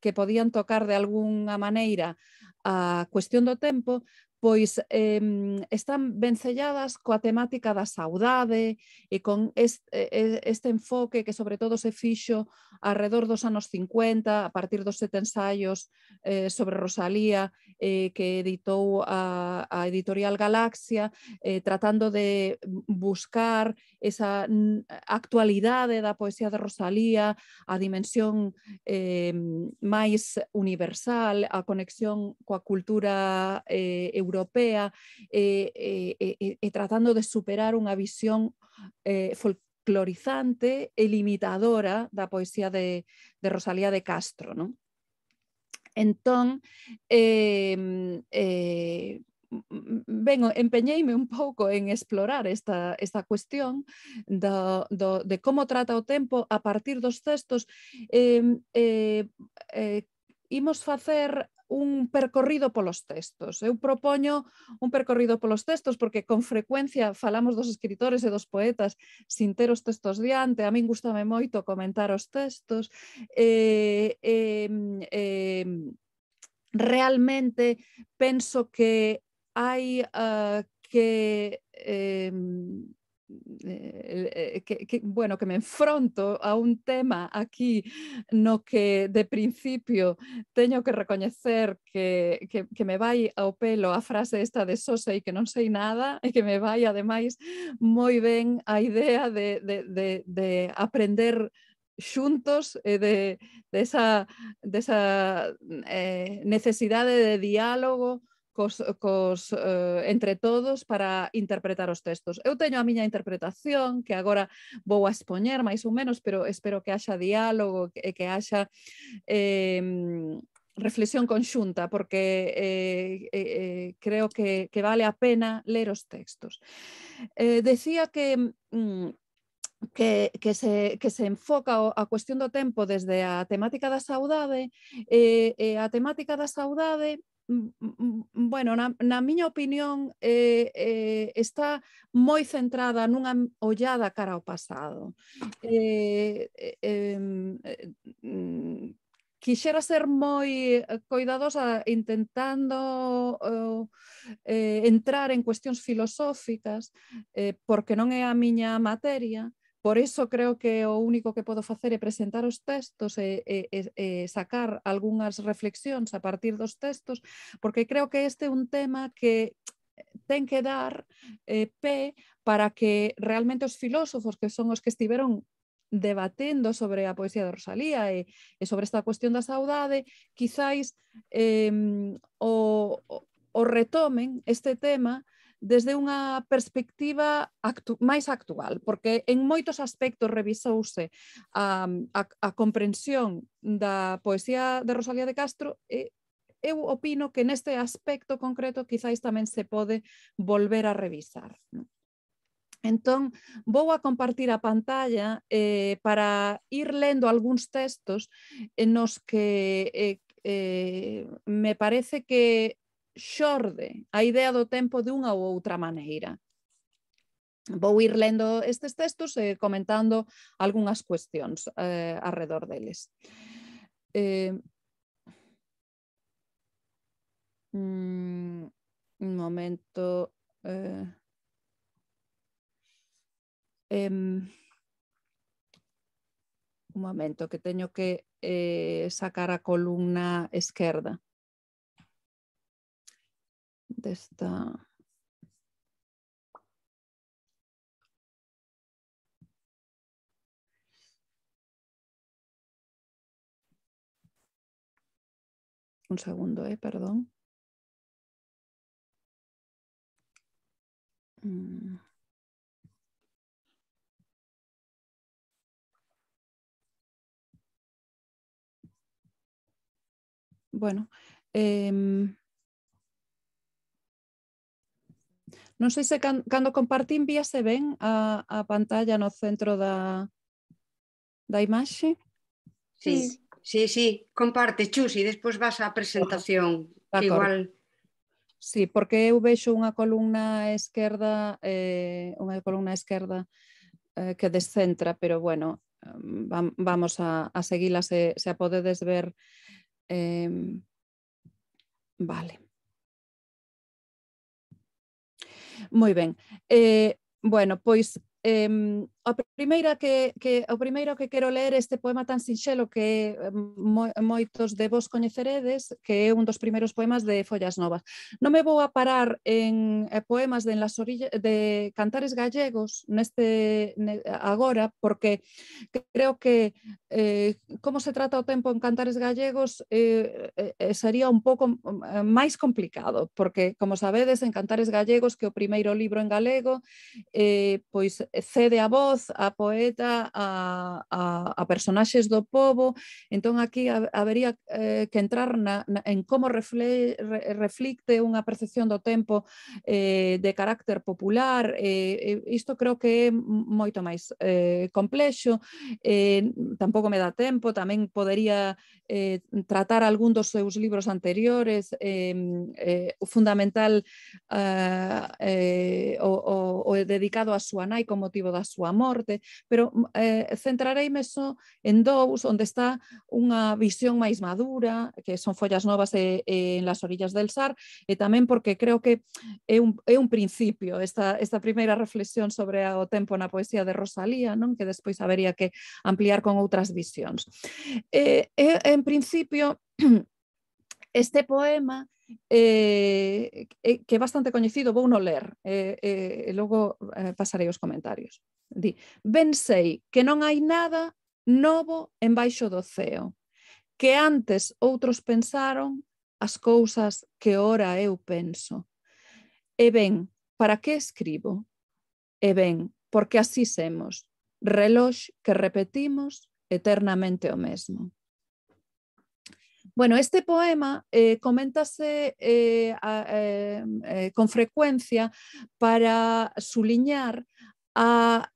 que podían tocar, de alguna manera a cuestión de tiempo. pois eh, están vencelladas coa temática da saudade e con este, este enfoque que sobre todo se fixo alrededor dos anos 50 a partir dos sete ensaios eh, sobre Rosalía eh, que editou a, a editorial Galaxia eh, tratando de buscar esa actualidade da poesía de Rosalía a dimensión eh, máis universal a conexión coa cultura eh, europea europea eh eh, eh, eh, eh, tratando de superar unha visión eh, folclorizante e limitadora da poesía de, de Rosalía de Castro. ¿no? Entón, eh, eh, ben, empeñeime un pouco en explorar esta, esta cuestión do, do, de como trata o tempo a partir dos textos. Eh, eh, eh, imos facer un percorrido polos textos. Eu propoño un percorrido polos textos porque con frecuencia falamos dos escritores e dos poetas sin ter os textos diante. A min gustame moito comentar os textos. Eh, eh, eh, realmente penso que hai uh, que eh, Eh, eh, que, que, bueno, que me enfronto a un tema aquí no que de principio teño que recoñecer que, que, que me vai ao pelo a frase esta de Sosa e que non sei nada e que me vai ademais moi ben a idea de, de, de, de aprender xuntos e de, de esa, de esa eh, necesidade de diálogo cos, cos eh, entre todos para interpretar os textos. Eu teño a miña interpretación que agora vou a expoñer máis ou menos, pero espero que haxa diálogo e que, haxa eh, reflexión conxunta porque eh, eh, eh, creo que, que vale a pena ler os textos. Eh, decía que mm, que, que, se, que se enfoca a cuestión do tempo desde a temática da saudade e, eh, e a temática da saudade bueno, na, na miña opinión eh, eh, está moi centrada nunha ollada cara ao pasado. Eh, eh, eh, quixera ser moi eh, cuidadosa intentando eh, entrar en cuestións filosóficas eh, porque non é a miña materia, Por eso creo que lo único que puedo hacer es presentar os textos e, e, e, e sacar algunas reflexiones a partir de los textos, porque creo que este es un tema que eh, tiene que dar eh, p para que realmente los filósofos que son los que estuvieron debatiendo sobre la poesía de Rosalía y sobre esta cuestión la saudade, quizás em, o retomen este tema desde unha perspectiva actu máis actual, porque en moitos aspectos revisouse a, a, a comprensión da poesía de Rosalía de Castro e eu opino que neste aspecto concreto quizáis tamén se pode volver a revisar. Non? Entón, vou a compartir a pantalla eh, para ir lendo algúns textos nos que eh, eh, me parece que xorde a idea do tempo de u otra manera maneira. a ir lendo estos textos e comentando algunas cuestiones alrededor de Eh, eh mm, un momento... Eh, em, un momento que tengo que eh, sacar a columna izquierda de esta un segundo, eh, perdón. Mm. Bueno, eh, Non sei se can, cando compartín se ven a, a pantalla no centro da, da imaxe. Sí, sí, sí, comparte, Chus, e despois vas á presentación, que igual... Sí, porque eu vexo unha columna esquerda, eh, unha columna esquerda eh, que descentra, pero bueno, vamos a, a seguila se, se a podedes ver. Eh, vale. Muy bien. Eh, bueno, pues... Em, a primeira que, que o primeiro que quero ler este poema tan sinxelo que eh, mo, moitos de vos coñeceredes, que é un dos primeiros poemas de Follas Novas. Non me vou a parar en eh, poemas de, en las orilla, de cantares gallegos neste ne, agora, porque creo que eh, como se trata o tempo en cantares gallegos eh, eh, eh sería un pouco máis complicado, porque como sabedes, en cantares gallegos, que o primeiro libro en galego, eh, pois cede a voz voz a poeta a, a, a personaxes do povo entón aquí habería eh, que entrar na, na, en como refle, re, reflicte unha percepción do tempo eh, de carácter popular eh, eh, isto creo que é moito máis eh, complexo eh, tampouco me dá tempo tamén podería eh, tratar algún dos seus libros anteriores eh, eh, fundamental eh, eh, o, o, o dedicado a súa nai con motivo da súa morte morte, pero eh, centrareime só en dous, onde está unha visión máis madura, que son follas novas e, eh, e en las orillas del Sar, e tamén porque creo que é un, é un principio esta, esta primeira reflexión sobre o tempo na poesía de Rosalía, non que despois habería que ampliar con outras visións. Eh, e, en principio, este poema eh, que é bastante coñecido, vou no ler, eh, eh, e logo eh, pasarei os comentarios. Di, ben sei que non hai nada novo embaixo do ceo, que antes outros pensaron as cousas que ora eu penso. E ben, para que escribo? E ben, porque así semos, relox que repetimos eternamente o mesmo. Bueno, este poema eh, coméntase eh, a, eh, eh con frecuencia para suliñar a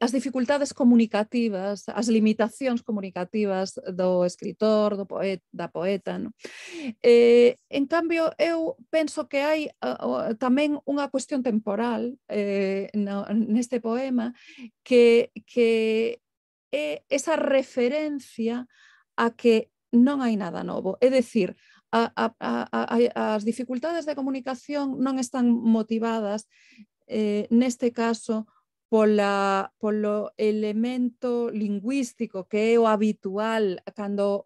as dificultades comunicativas, as limitacións comunicativas do escritor, do poeta, da poeta. No? Eh, en cambio, eu penso que hai uh, tamén unha cuestión temporal eh, no, neste poema que, que é esa referencia a que non hai nada novo. É dicir, a, a, a, a, as dificultades de comunicación non están motivadas Eh, en este caso por polo elemento lingüístico que es habitual cuando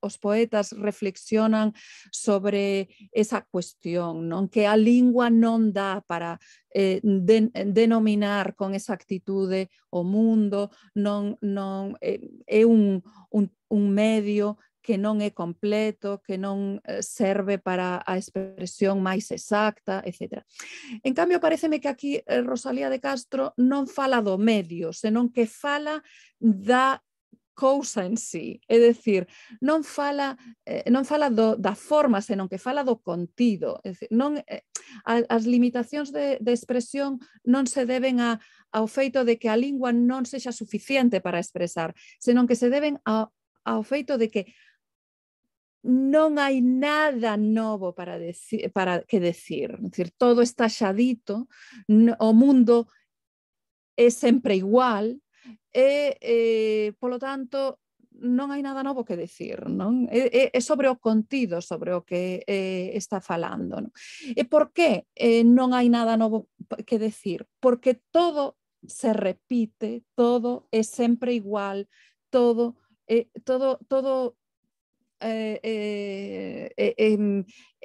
los poetas reflexionan sobre esa cuestión, non que a lingua non dá para eh, denominar con exactitud o mundo, eh, es un medio que non é completo, que non eh, serve para a expresión máis exacta, etc. En cambio, pareceme que aquí eh, Rosalía de Castro non fala do medio, senón que fala da cousa en sí, é dicir, non fala eh, non fala do, da forma, senón que fala do contido, é dicir, non eh, as limitacións de, de expresión non se deben a, ao feito de que a lingua non sexa suficiente para expresar, senón que se deben a, ao feito de que no hay nada nuevo para, decir, para que decir. decir, todo está xadito, no, o mundo es siempre igual, eh, eh, por lo tanto, no hay nada nuevo que decir, e, e, es sobre o contido, sobre lo que eh, está falando. por qué no hay nada nuevo que decir? Porque todo se repite, todo es siempre igual, todo, todo, todo eh, eh, eh,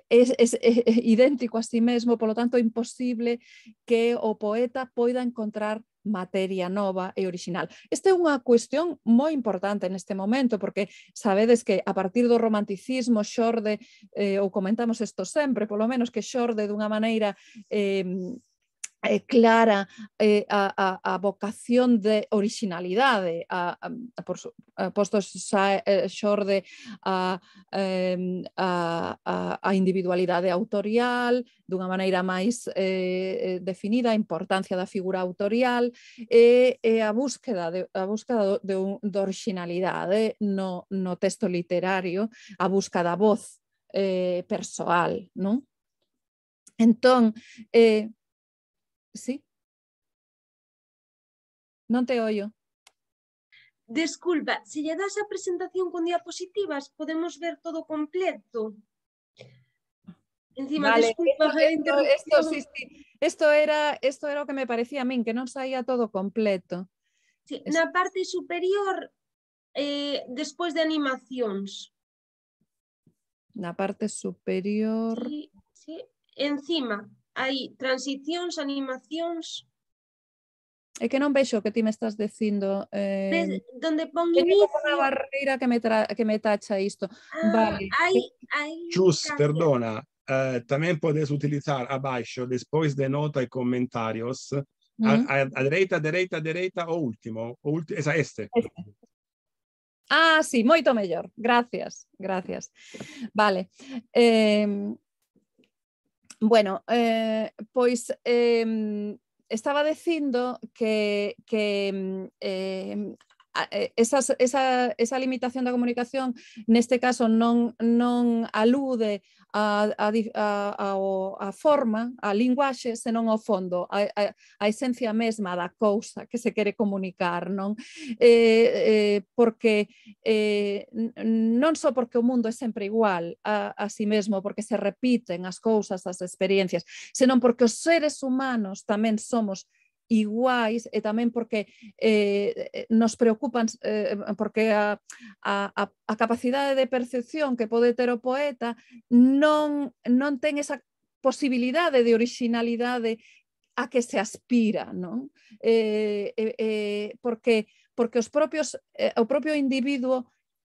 es, é, é, é idéntico a sí mesmo, polo tanto imposible que o poeta poida encontrar materia nova e original. Esta é unha cuestión moi importante neste momento, porque sabedes que a partir do romanticismo xorde, eh, ou comentamos isto sempre, polo menos que xorde dunha maneira eh, eh, clara eh, a, a, a vocación de originalidade a, a, a por, a, posto xa, eh, xorde a, a, a, a individualidade autorial dunha maneira máis eh, eh, definida a importancia da figura autorial e, e a búsqueda de, a búsqueda de, un, de originalidade no, no texto literario a busca da voz eh, persoal non? entón eh, Sí. No te oyo. Disculpa, si ya das a presentación con diapositivas, podemos ver todo completo. Encima, disculpa, esto, era lo era que me parecía a mí, que no salía todo completo. Sí, parte superior eh, después de animaciones. La parte superior. Sí, sí. Encima, hai transicións, animacións... É que non vexo o que ti me estás dicindo. Eh, Des, donde pon inicio... Que barreira que me, tra... que me tacha isto. Ah, vale. Hai, hai... Chus, perdona, eh, tamén podes utilizar abaixo, despois de nota e comentarios, Uh -huh. a, a, mm-hmm. a dereita, a dereita, a dereita o último, o ulti, esa este. este. Ah, sí, moito mellor. Gracias, gracias. Vale. Eh, Bueno, eh, pues em, estaba diciendo que, que em, eh, esas, esa, esa limitación da comunicación neste caso non, non alude a, a, a, a, a forma, a linguaxe, senón ao fondo, a, a, a esencia mesma da cousa que se quere comunicar, non? Eh, eh, porque eh, non só porque o mundo é sempre igual a, a si sí mesmo, porque se repiten as cousas, as experiencias, senón porque os seres humanos tamén somos iguais e tamén porque eh, nos preocupan eh, porque a, a, a capacidade de percepción que pode ter o poeta non, non ten esa posibilidade de originalidade a que se aspira, non? Eh, eh, eh, porque porque os propios eh, o propio individuo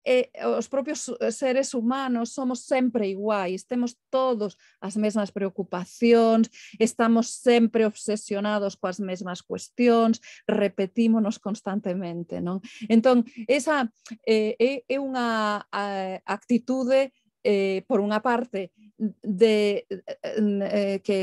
eh, os propios eh, seres humanos somos sempre iguais, temos todos as mesmas preocupacións, estamos sempre obsesionados coas mesmas cuestións, repetímonos constantemente, non? Entón, esa eh, é, é unha a, actitude eh, por unha parte de, eh, eh que,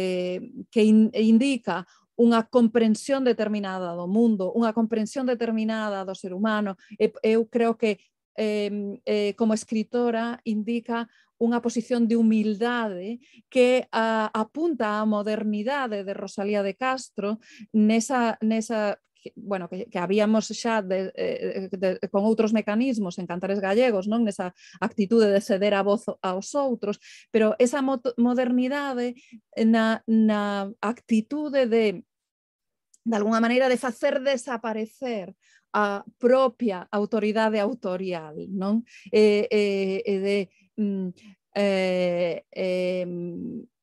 que in, indica unha comprensión determinada do mundo, unha comprensión determinada do ser humano. E eu creo que eh, eh, como escritora indica unha posición de humildade que a, apunta á modernidade de Rosalía de Castro nesa, nesa bueno, que, que habíamos xa de, eh, de, de, con outros mecanismos en cantares gallegos, non nesa actitude de ceder a voz aos outros, pero esa modernidade na, na actitude de de alguna maneira de facer desaparecer a propia autoridade autorial, non? E, e, e de mm, eh, eh,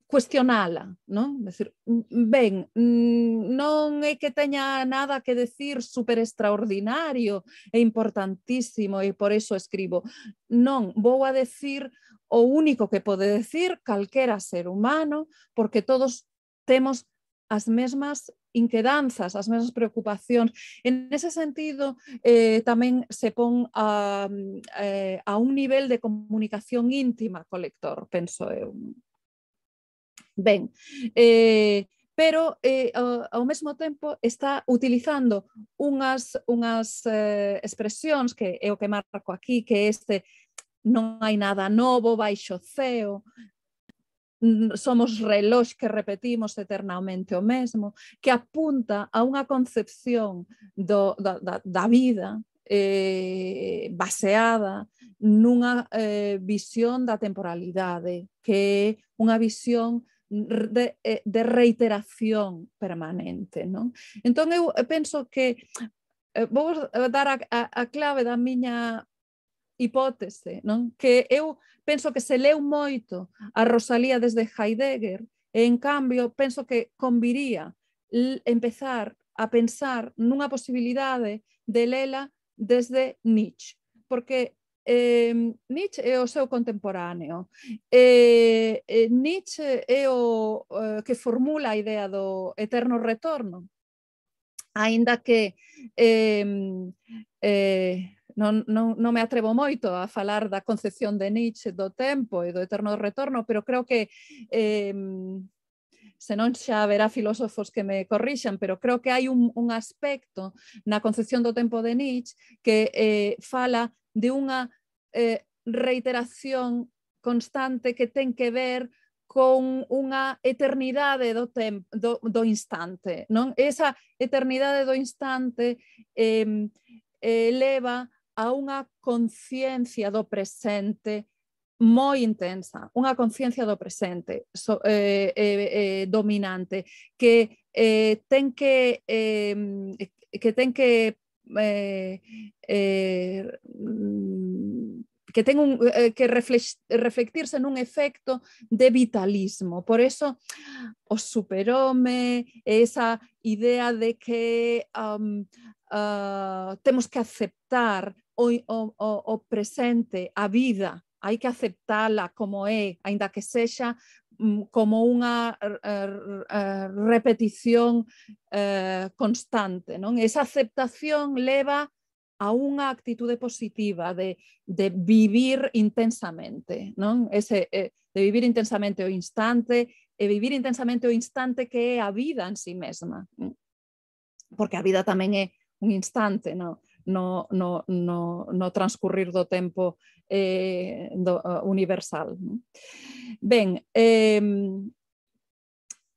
cuestionala, non? Decir, mm, ben, mm, non é que teña nada que decir super extraordinario e importantísimo e por eso escribo. Non, vou a decir o único que pode decir calquera ser humano porque todos temos as mesmas inquedanzas, as mesmas preocupacións. En ese sentido, eh, tamén se pon a, eh, a un nivel de comunicación íntima co lector, penso eu. Ben, eh, pero eh, ao, ao mesmo tempo está utilizando unhas, unhas eh, expresións que é o que marco aquí, que este non hai nada novo baixo ceo, somos reloj que repetimos eternamente o mesmo, que apunta a una concepción de da, vida eh, baseada en una eh, visión da temporalidade, que é unha visión de, eh, reiteración permanente. Entonces, Entón, eu que vou dar a, dar a clave da miña hipótese que eu pienso que se leu moito a Rosalía desde Heidegger en cambio pienso que conviría empezar a pensar una posibilidad de lela desde Nietzsche porque Nietzsche es o contemporáneo. Nietzsche é o e, e que formula la idea do eterno retorno, ainda que em, eh, non, non, non me atrevo moito a falar da concepción de Nietzsche do tempo e do eterno retorno, pero creo que eh, se non xa haberá filósofos que me corrixan, pero creo que hai un, un aspecto na concepción do tempo de Nietzsche que eh, fala de unha eh, reiteración constante que ten que ver con unha eternidade do tempo do, do instante, non? Esa eternidade do instante eh, eh, a unha conciencia do presente moi intensa, una conciencia do presente eh, eh, eh, dominante que eh, ten que eh, que ten que eh, eh, que ten un, que reflectirse nun efecto de vitalismo. Por eso os superóme esa idea de que ah, tenemos que aceptar o, o, o presente, a vida, hai que aceptala como é, aínda que sexa mm, como unha repetición eh, constante. Non? Esa aceptación leva a unha actitude positiva de, de vivir intensamente, non? Ese, eh, de vivir intensamente o instante e vivir intensamente o instante que é a vida en sí mesma. Mm. Porque a vida tamén é un instante, non? no, no, no, no transcurrir do tempo eh, do, uh, universal. No? Ben, eh,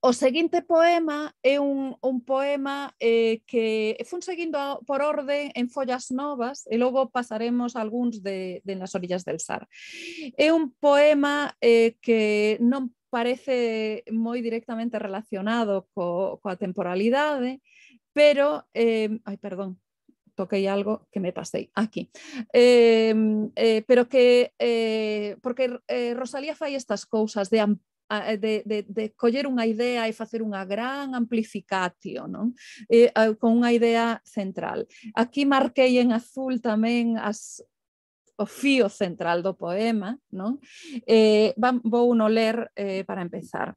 O seguinte poema é un, un poema eh, que fun seguindo por orde en follas novas e logo pasaremos algúns de, de nas orillas del Sar. É un poema eh, que non parece moi directamente relacionado co, coa temporalidade, pero... Eh, ai, perdón, toqué algo que me pasé aquí. Em, eh, pero que, eh, porque eh, Rosalía hace estas cosas de de, de, coller idea y e facer una gran amplificatio non? con una idea central. Aquí marquei en azul también as, o fío central do poema. Non? Eh, a vou para empezar.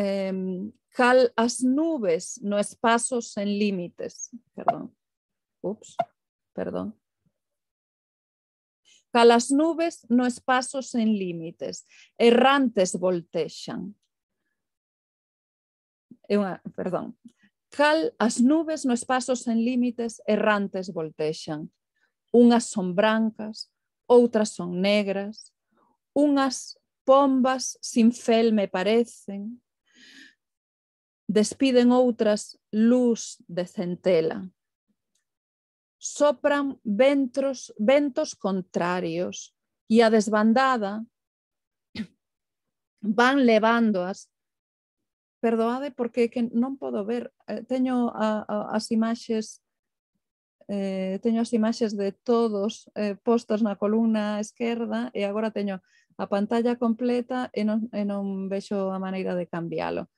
eh, cal as nubes no espazo sen límites. Perdón. Ups, perdón. Cal as nubes no espazo sen límites. Errantes voltexan. É unha, perdón. Cal as nubes no espazo sen límites errantes voltexan. Unhas son brancas, outras son negras, unhas pombas sin fel me parecen, despiden outras luz de centela. Sopran ventros, ventos contrarios e a desbandada van levándoas Perdoade porque que non podo ver, eh, teño a, a, as imaxes eh, teño as imaxes de todos eh, postos na columna esquerda e agora teño a pantalla completa e non, e non vexo a maneira de cambiálo.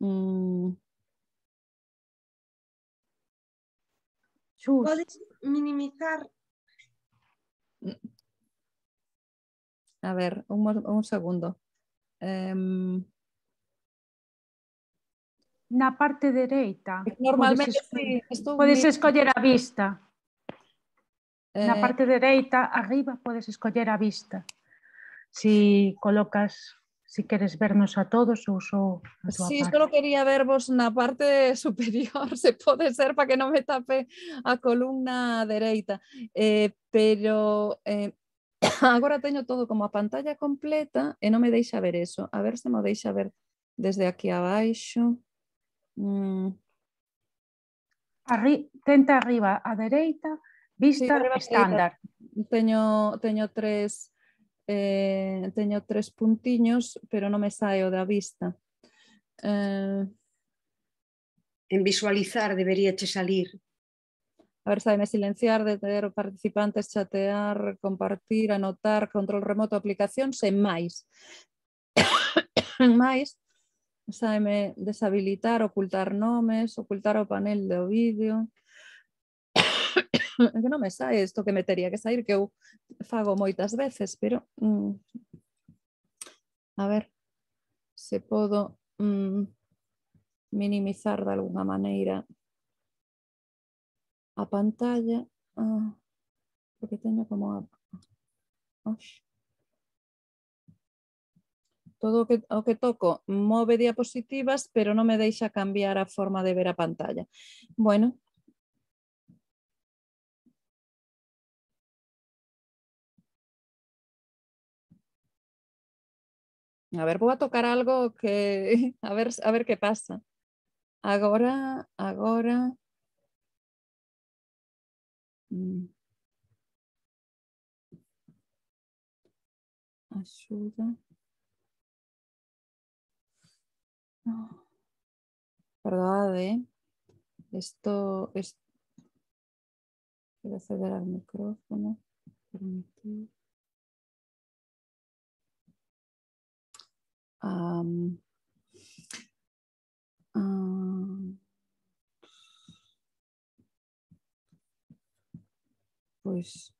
Mm. Chus. Podes minimizar. A ver, un, un segundo. Um... Na parte dereita. Normalmente podes, escoller, podes escoller a vista. Eh... Na parte dereita, arriba, podes escoller a vista. Si colocas si queres vernos a todos ou só a tua sí, parte. solo quería vervos na parte superior, se pode ser para que non me tape a columna dereita. Eh, pero eh, agora teño todo como a pantalla completa e non me deixa ver eso. A ver se me deixa ver desde aquí abaixo. Mm. Arri tenta arriba a dereita, vista sí, estándar. Teño, teño tres eh, teño tres puntiños, pero non me saio da vista. Eh... En visualizar debería che salir. A ver, me silenciar, deter participantes, chatear, compartir, anotar, control remoto, aplicacións e máis. máis, me deshabilitar, ocultar nomes, ocultar o panel do vídeo, que non me sai isto que me tería que sair, que eu fago moitas veces, pero... Mm, a ver, se podo mm, minimizar de alguna maneira a pantalla, ah, porque teño como a... Oxe. Todo o que, o que toco move diapositivas, pero non me deixa cambiar a forma de ver a pantalla. Bueno, A ver, voy a tocar algo que, a ver, a ver qué pasa. Ahora, ahora. Mm. Ayuda. Ah. Perdón, ¿eh? Esto es... Quiero acceder al micrófono. Um, um, pois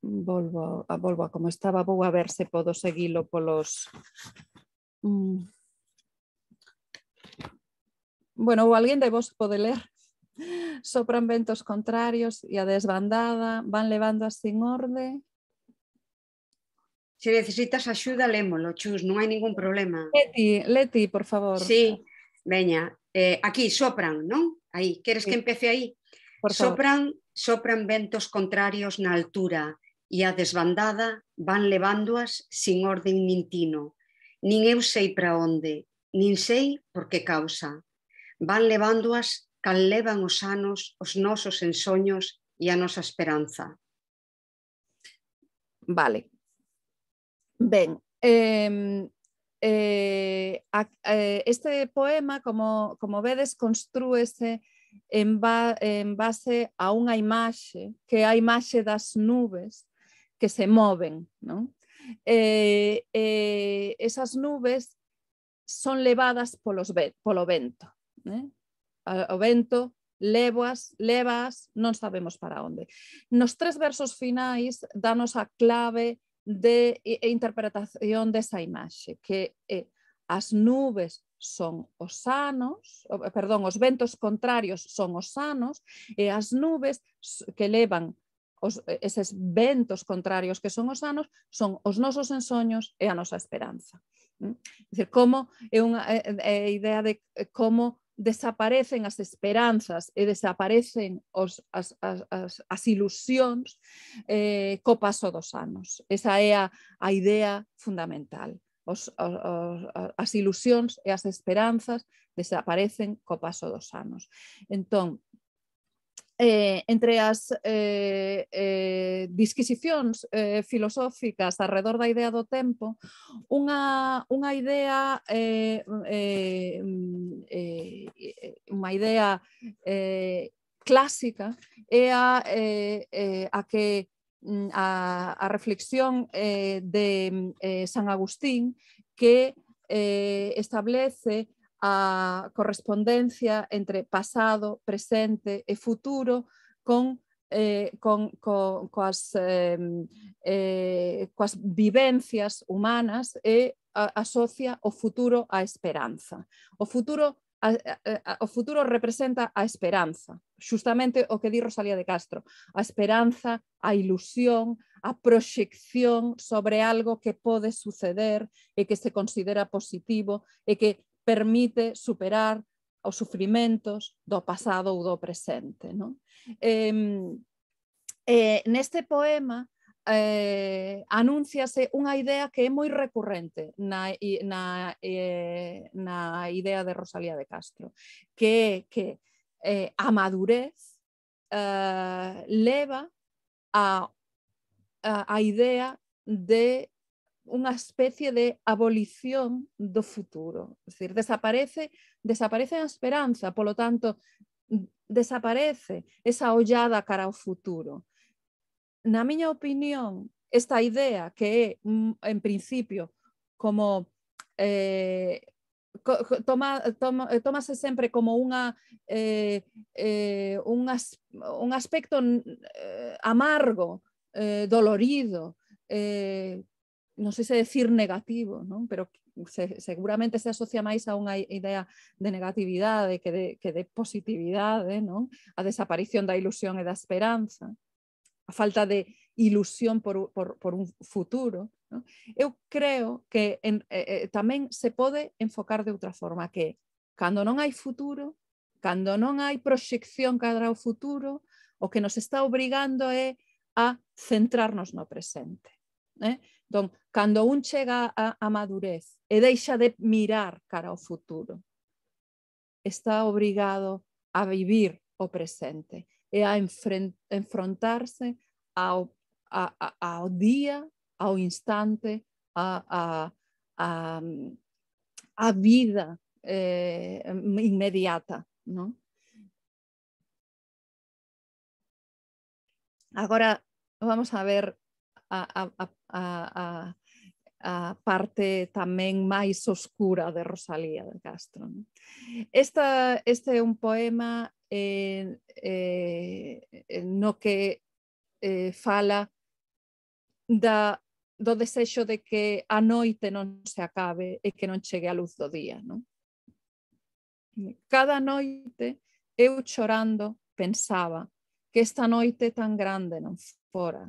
volvo a, volvo a como estaba, vou a ver se podo seguilo polos... Mm. Bueno, ou alguén de vos pode ler. Sopran ventos contrarios e a desbandada van levando así sin orde Se necesitas axuda, lémolo, Chus, non hai ningún problema. Leti, Leti, por favor. Sí, veña. Eh, aquí sopran, non? Aí, queres sí. que empece aí? Por sopran, favor. sopran ventos contrarios na altura e a desbandada van levándoas sin orden nin tino. Nin eu sei para onde, nin sei por que causa. Van levándoas cal levan os anos, os nosos ensoños e a nosa esperanza. Vale, Ben, em, eh, eh, este poema, como, como vedes, construye en, base a unha imagen, que hay a das nubes que se mueven. Eh, esas nubes son levadas por el vento. Eh? O vento levas, levas, no sabemos para dónde. Nos tres versos finais danos a clave de interpretación desa imaxe, que eh, as nubes son os sanos, perdón, os ventos contrarios son os sanos e as nubes que levan os, eses ventos contrarios que son os sanos son os nosos ensoños e a nosa esperanza. Mm? É dicir, como é unha é, é idea de eh, como desaparecen as esperanzas e desaparecen os, as, as, as, as ilusións eh, co paso dos anos. Esa é a, a idea fundamental. Os, os, os, as ilusións e as esperanzas desaparecen co paso dos anos. Entón, eh, entre as eh, eh, disquisicións eh, filosóficas alrededor da idea do tempo unha, unha idea eh, eh, eh, unha idea eh, clásica é a, eh, eh, a que mm, a, a reflexión eh, de eh, San Agustín que eh, establece a correspondencia entre pasado, presente e futuro con eh, con, co, coas, eh, eh, coas vivencias humanas e a, asocia o futuro á esperanza. O futuro a, a, o futuro representa a esperanza, justamente o que di Rosalía de Castro, a esperanza, a ilusión, a proxección sobre algo que pode suceder e que se considera positivo e que permite superar los sufrimientos do pasado ou do presente. En em, e este poema eh, anúnciase idea que es muy recurrente la e, idea de Rosalía de Castro, que que eh, a madurez eh, leva a, a, a idea de una especie de abolición del futuro. Es decir, desaparece, desaparece esperanza, esperanza, lo tanto, desaparece esa hollada cara ao futuro. En mi opinión, esta idea que mm, en principio, como eh, toma, eh, como unha eh, eh, un, aspecto amargo, dolorido, non sei se decir negativo, non? pero se, seguramente se asocia máis a unha idea de negatividade que de, que de positividade, ¿eh? non? a desaparición da ilusión e da esperanza, a falta de ilusión por, por, por un futuro. Non? Eu creo que en, eh, eh, tamén se pode enfocar de outra forma, que cando non hai futuro, cando non hai proxección cadra o futuro, o que nos está obrigando é a centrarnos no presente. Eh? Entón, cando un chega a, a madurez e deixa de mirar cara ao futuro, está obrigado a vivir o presente e a enfrontarse ao, a, a, ao día, ao instante, a, a, a, a vida eh, inmediata. No? Agora vamos a ver a, a, a, a parte tamén máis oscura de Rosalía de Castro. Non? Esta, este é un poema eh, eh, no que eh, fala da, do desexo de que a noite non se acabe e que non chegue a luz do día. Non? Cada noite eu chorando pensaba que esta noite tan grande non fora,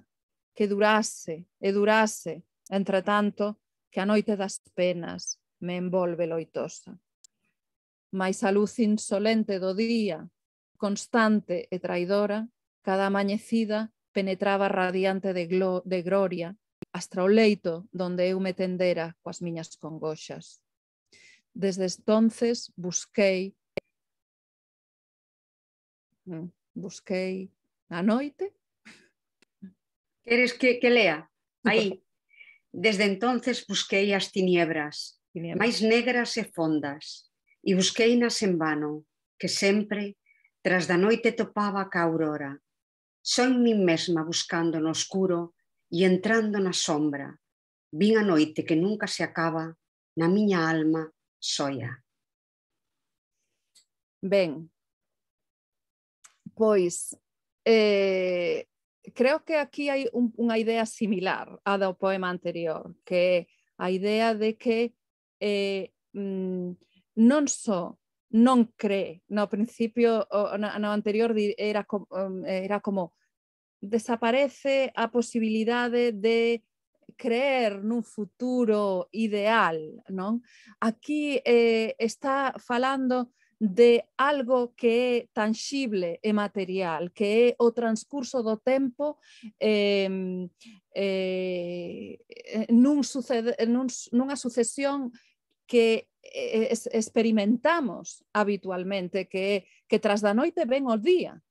que durase e durase, entretanto, que a noite das penas me envolve loitosa. Mais a luz insolente do día, constante e traidora, cada amañecida penetraba radiante de, glo de gloria hasta o leito donde eu me tendera coas miñas congoxas. Desde entonces busquei mm, busquei a noite ¿Quieres que, que lea? Aí. Desde entonces busquei as tiniebras, tiniebras. máis negras e fondas, e nas en vano, que sempre, tras da noite topaba ca aurora. Son mi mesma buscando no oscuro e entrando na sombra. Vin a noite que nunca se acaba, na miña alma soia. Ben, pois, eh, creo que aquí hay un, unha idea similar a do poema anterior, que a idea de que eh, mm, non só non cree, no principio no, no anterior era como, um, era como desaparece a posibilidade de creer nun futuro ideal, non? Aquí eh, está falando de algo que é tangible e material, que é o transcurso do tempo eh, eh, nun sucede, nun, nunha sucesión que eh, es, experimentamos habitualmente, que, que tras da noite ven o día.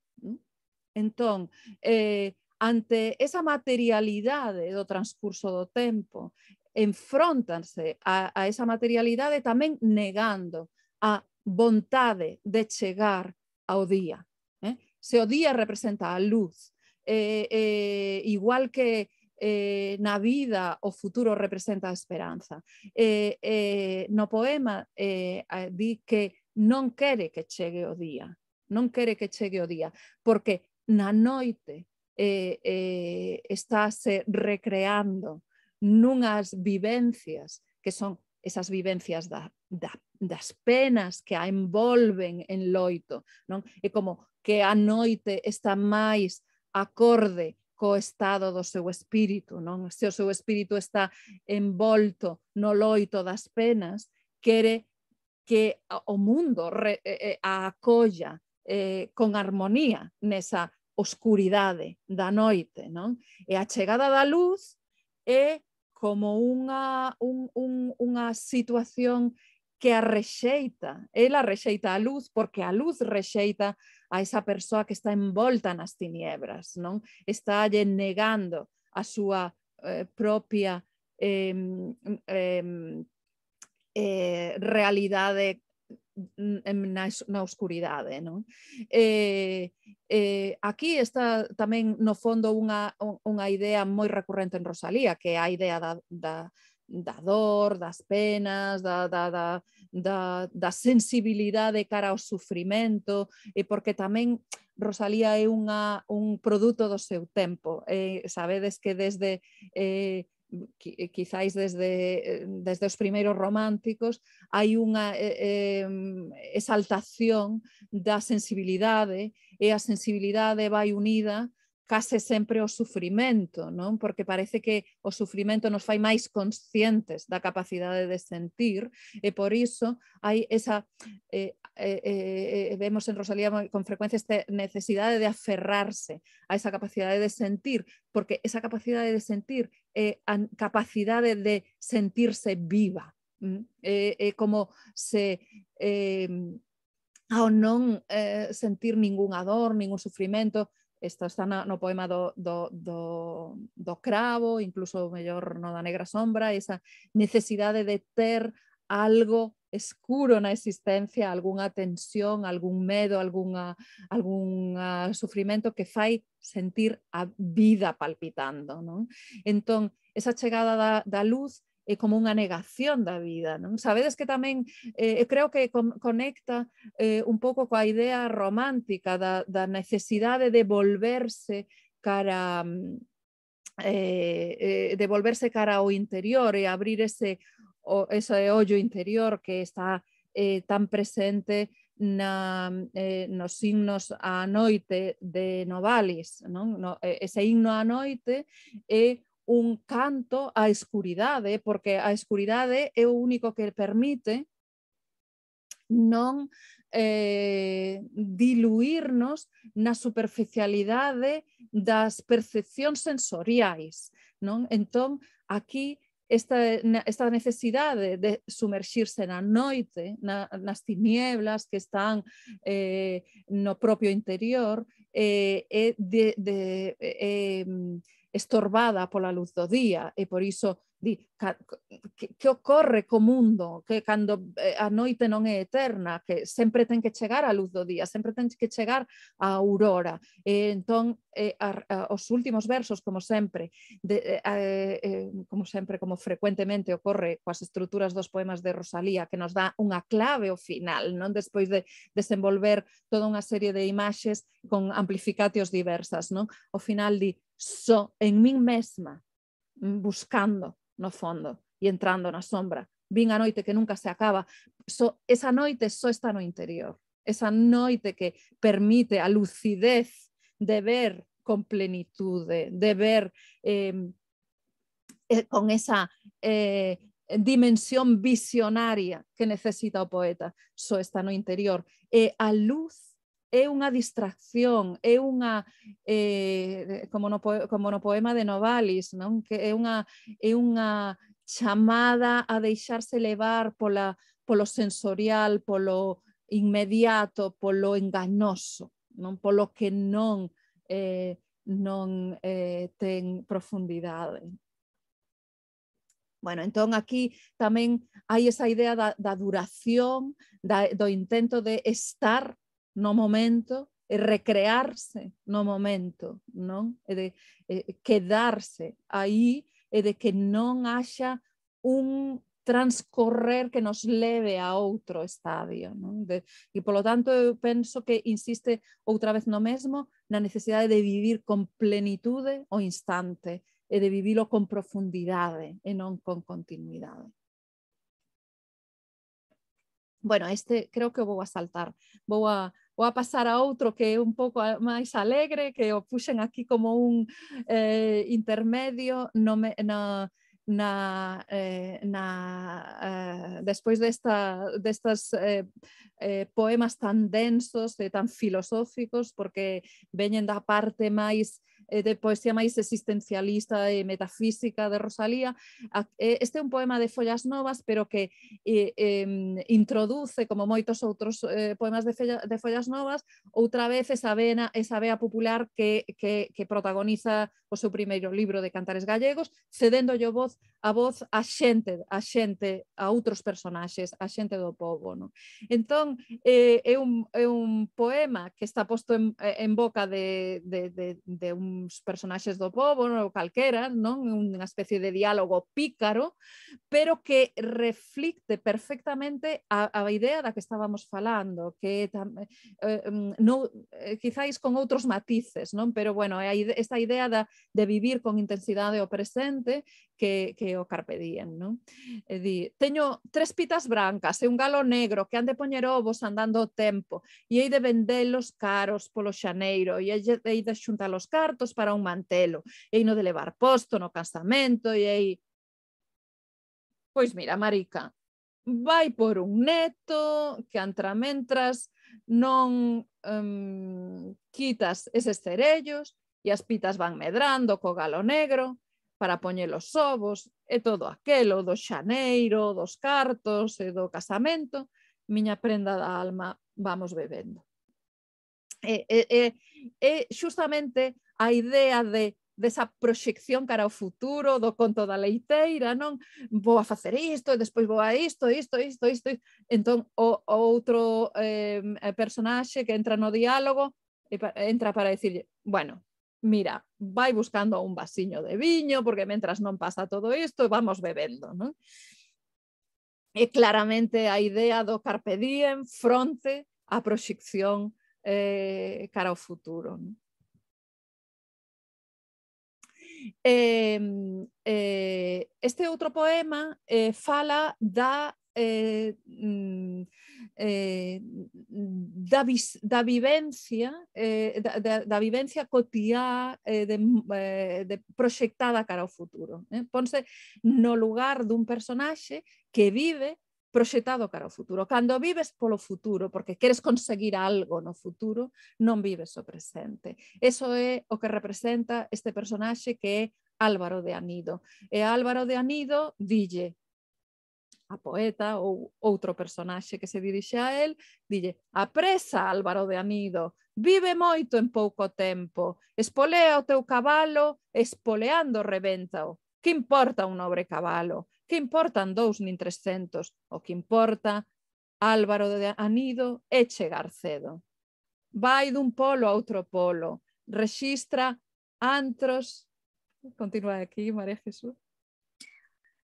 Entón, eh, ante esa materialidade do transcurso do tempo, enfrontanse a, a esa materialidade tamén negando a vontade de chegar ao día. Eh? Se o día representa a luz, eh, eh, igual que eh, na vida o futuro representa a esperanza. Eh, eh, no poema eh, di que non quere que chegue o día, non quere que chegue o día, porque na noite eh, eh, estáse recreando nunhas vivencias que son esas vivencias da, da das penas que a envolven en loito, non? É como que a noite está máis acorde co estado do seu espírito, non? Se o seu espírito está envolto no loito das penas, quere que o mundo re, eh, a acolla eh, con armonía nesa oscuridade da noite, non? E a chegada da luz é como unha, un, un, unha situación que a rexeita, ela rexeita a luz porque a luz rexeita a esa persoa que está envolta nas tiniebras, non? Está lle negando a súa eh, propia eh, eh, eh, realidade na, na oscuridade, non? Eh, eh, aquí está tamén no fondo unha, unha idea moi recurrente en Rosalía, que é a idea da, da, da dor, das penas, da, da, da, da, da sensibilidade cara ao sufrimento, e porque tamén Rosalía é unha, un produto do seu tempo. Eh, sabedes que desde eh, quizáis desde, desde os primeiros románticos, hai unha eh, eh exaltación da sensibilidade e a sensibilidade vai unida casi siempre o sufrimiento, Porque parece que o sufrimiento nos hace más conscientes de la capacidad de sentir e por eso hay esa eh, eh, eh, vemos en Rosalía con frecuencia esta necesidad de aferrarse a esa capacidad de sentir, porque esa capacidad de sentir es de sentirse viva. Mm? como se o no sentir ningún dolor, ningún sufrimiento. Isto está no, no poema do, do, do, do cravo, incluso mellor no da negra sombra, esa necesidade de ter algo escuro na existencia, algunha tensión, algún medo, algunha, algún sufrimento que fai sentir a vida palpitando. Non? Entón, esa chegada da, da luz é eh, como unha negación da vida. Non Sabedes que tamén, eh, creo que con, conecta eh, un pouco coa idea romántica da, da necesidade de volverse cara mm, eh, eh, de volverse cara ao interior e abrir ese, o, ese ollo interior que está eh, tan presente na, eh, nos himnos a noite de Novalis. Non? No, ese himno a noite é eh, un canto a escuridade, porque a escuridade es lo único que permite non eh, diluirnos na superficialidad das las sensoriais. Non? Entonces, aquí esta, esta de de en la noite, en las tinieblas que están en eh, no propio interior, eh, de, eh, em, estorbada pola luz do día e por iso di que, que ocorre co mundo que cando eh, a noite non é eterna que sempre ten que chegar a luz do día sempre ten que chegar a aurora e eh, entón eh, a, a, os últimos versos como sempre de, eh, a, eh, como sempre como frecuentemente ocorre coas estruturas dos poemas de Rosalía que nos dá unha clave ao final non despois de desenvolver toda unha serie de imaxes con amplificatios diversas non? o final di so en mí misma, mm, buscando no fondo y entrando en la sombra. Vin a noite que nunca se acaba. esa noite so está no interior. Esa noite que permite a lucidez de ver con plenitud, de ver em, eh, con esa eh, dimensión visionaria que necesita o poeta. so está no interior. E a luz é unha distracción, é unha eh, como, no, como no poema de Novalis, non? que é unha, é unha chamada a deixarse levar pola, polo sensorial, polo inmediato, polo enganoso, non polo que non eh, non eh, ten profundidade. Bueno, entón aquí tamén hai esa idea da, da duración, da, do intento de estar no momento, recrearse no momento, de eh, quedarse ahí, de que no haya un transcorrer que nos leve a otro estadio. y por lo tanto, pienso que insiste otra vez no mismo, la necesidad de vivir con plenitud o instante de vivirlo con profundidad e no con continuidad. Bueno, este creo que voy a saltar. voy a ou a pasar a outro que é un pouco máis alegre, que o puxen aquí como un eh, intermedio no, me, na, na, eh, na eh, despois desta, destas eh, eh, poemas tan densos e eh, tan filosóficos, porque veñen da parte máis Eh, de poesía máis existencialista e metafísica de Rosalía. Eh, este é un poema de Follas Novas, pero que eh, eh, introduce, como moitos outros eh, poemas de, fella, de Follas Novas, outra vez esa vena, esa vea popular que, que, que protagoniza o seu primeiro libro de Cantares Gallegos, cedendo yo voz a voz a xente, a xente, a outros personaxes, a xente do povo. Non? Entón, eh, é, un, é un poema que está posto en, en boca de, de, de, de un uns personaxes do pobo, non calquera, non unha especie de diálogo pícaro, pero que reflicte perfectamente a, a idea da que estábamos falando, que eh, mm, non, eh, quizáis con outros matices, non? pero bueno, esta idea da, de vivir con intensidade o presente que, que o Carpe Diem, non? E eh, di, teño tres pitas brancas e un galo negro que han de poñer ovos andando o tempo e hei de vendelos caros polo xaneiro e hei de xuntar os cartos para un mantelo e hei no de levar posto no casamento e hei... Pois mira, marica, vai por un neto que mentras non um, quitas eses cerellos e as pitas van medrando co galo negro para poñer os ovos e todo aquelo do xaneiro, dos cartos e do casamento, miña prenda da alma vamos bebendo. E, e, e, e xustamente a idea de desa proxección cara ao futuro do conto da leiteira, non? Vou a facer isto e despois vou a isto, isto, isto, isto. isto. Entón, o, o outro eh, eh personaxe que entra no diálogo entra para decirlle, bueno, mira, vai buscando un vasillo de viño, porque mientras no pasa todo esto, vamos bebendo. Y claramente a idea do carpe diem fronte a proxección eh, cara futuro. Em, eh, este otro poema eh, fala da mm, eh, da, vis, da vivencia eh, da, da, da vivencia cotiá eh, de, eh, de proxectada cara ao futuro eh? ponse no lugar dun personaxe que vive proxectado cara ao futuro. Cando vives polo futuro, porque queres conseguir algo no futuro, non vives o presente. Eso é o que representa este personaxe que é Álvaro de Anido. E Álvaro de Anido dille a poeta ou outro personaxe que se dirixe a el, dille, apresa Álvaro de Anido, vive moito en pouco tempo, espolea o teu cabalo, espoleando reventao. Que importa un nobre cabalo? Que importan dous nin trescentos? O que importa, Álvaro de Anido, é chegar cedo. Vai dun polo a outro polo, rexistra antros... Continúa aquí, María Jesús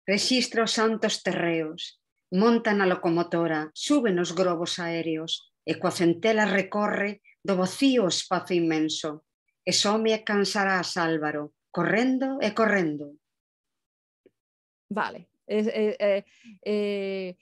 rexistra os santos terreos, monta na locomotora, sube nos grobos aéreos e coa centela recorre do vocío espazo inmenso e some cansarás Álvaro, correndo e correndo. Vale. Eh, eh, eh,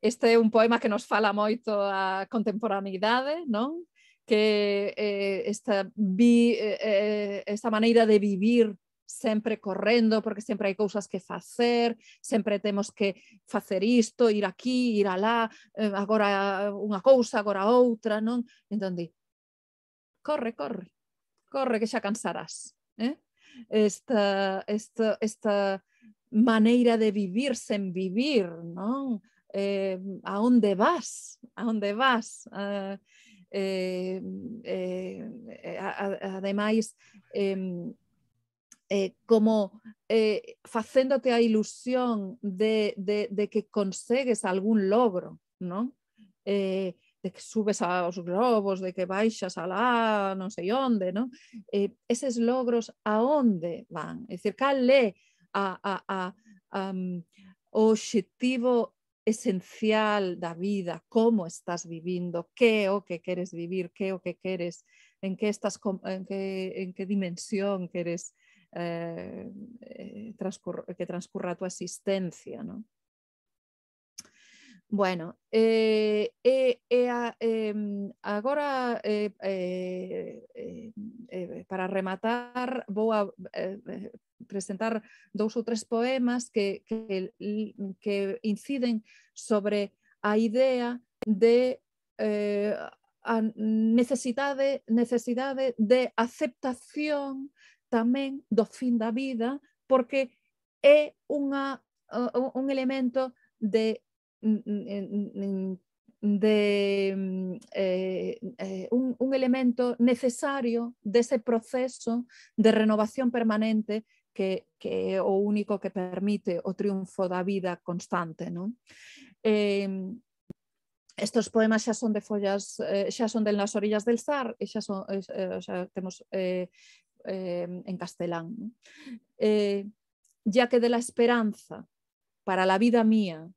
este é un poema que nos fala moito a contemporaneidade, non? Que eh, esta, vi, eh, eh esta maneira de vivir siempre correndo porque siempre hay cosas que facer, siempre tenemos que facer esto ir aquí, ir alá, eh, agora unha cousa, agora outra, non? Entón corre, corre, corre que ya cansarás. ¿eh? Esta, esta, esta de vivir en vivir, non? Eh, a dónde vas? A dónde vas? Ah, además em, eh, como eh, facéndote a ilusión de, que consigues algún logro, ¿no? Eh, de que subes a los globos, de que baixas a la no sé dónde, ¿no? Eh, esos logros, ¿a dónde van? Es decir, ¿cuál a, objetivo esencial la vida, cómo estás viviendo? qué o qué quieres vivir, qué o qué quieres, en qué estás en qué dimensión quieres eh, eh transcur que transcurra a tua existencia. Non? Bueno, eh, e, e a, eh, agora eh, eh, eh, para rematar vou a eh, presentar dous ou tres poemas que, que, que inciden sobre a idea de eh, a necesidade, necesidade de aceptación tamén do fin da vida, porque é unha, eh, un elemento de de eh, eh, un, un elemento necesario dese proceso de renovación permanente que, que é o único que permite o triunfo da vida constante. Non? Eh, estos poemas xa son de follas, eh, xa son de nas orillas del Sar, e xa, son, eh, xa eh, temos eh, Eh, en castellán, eh, ya que de la esperanza para la vida mía,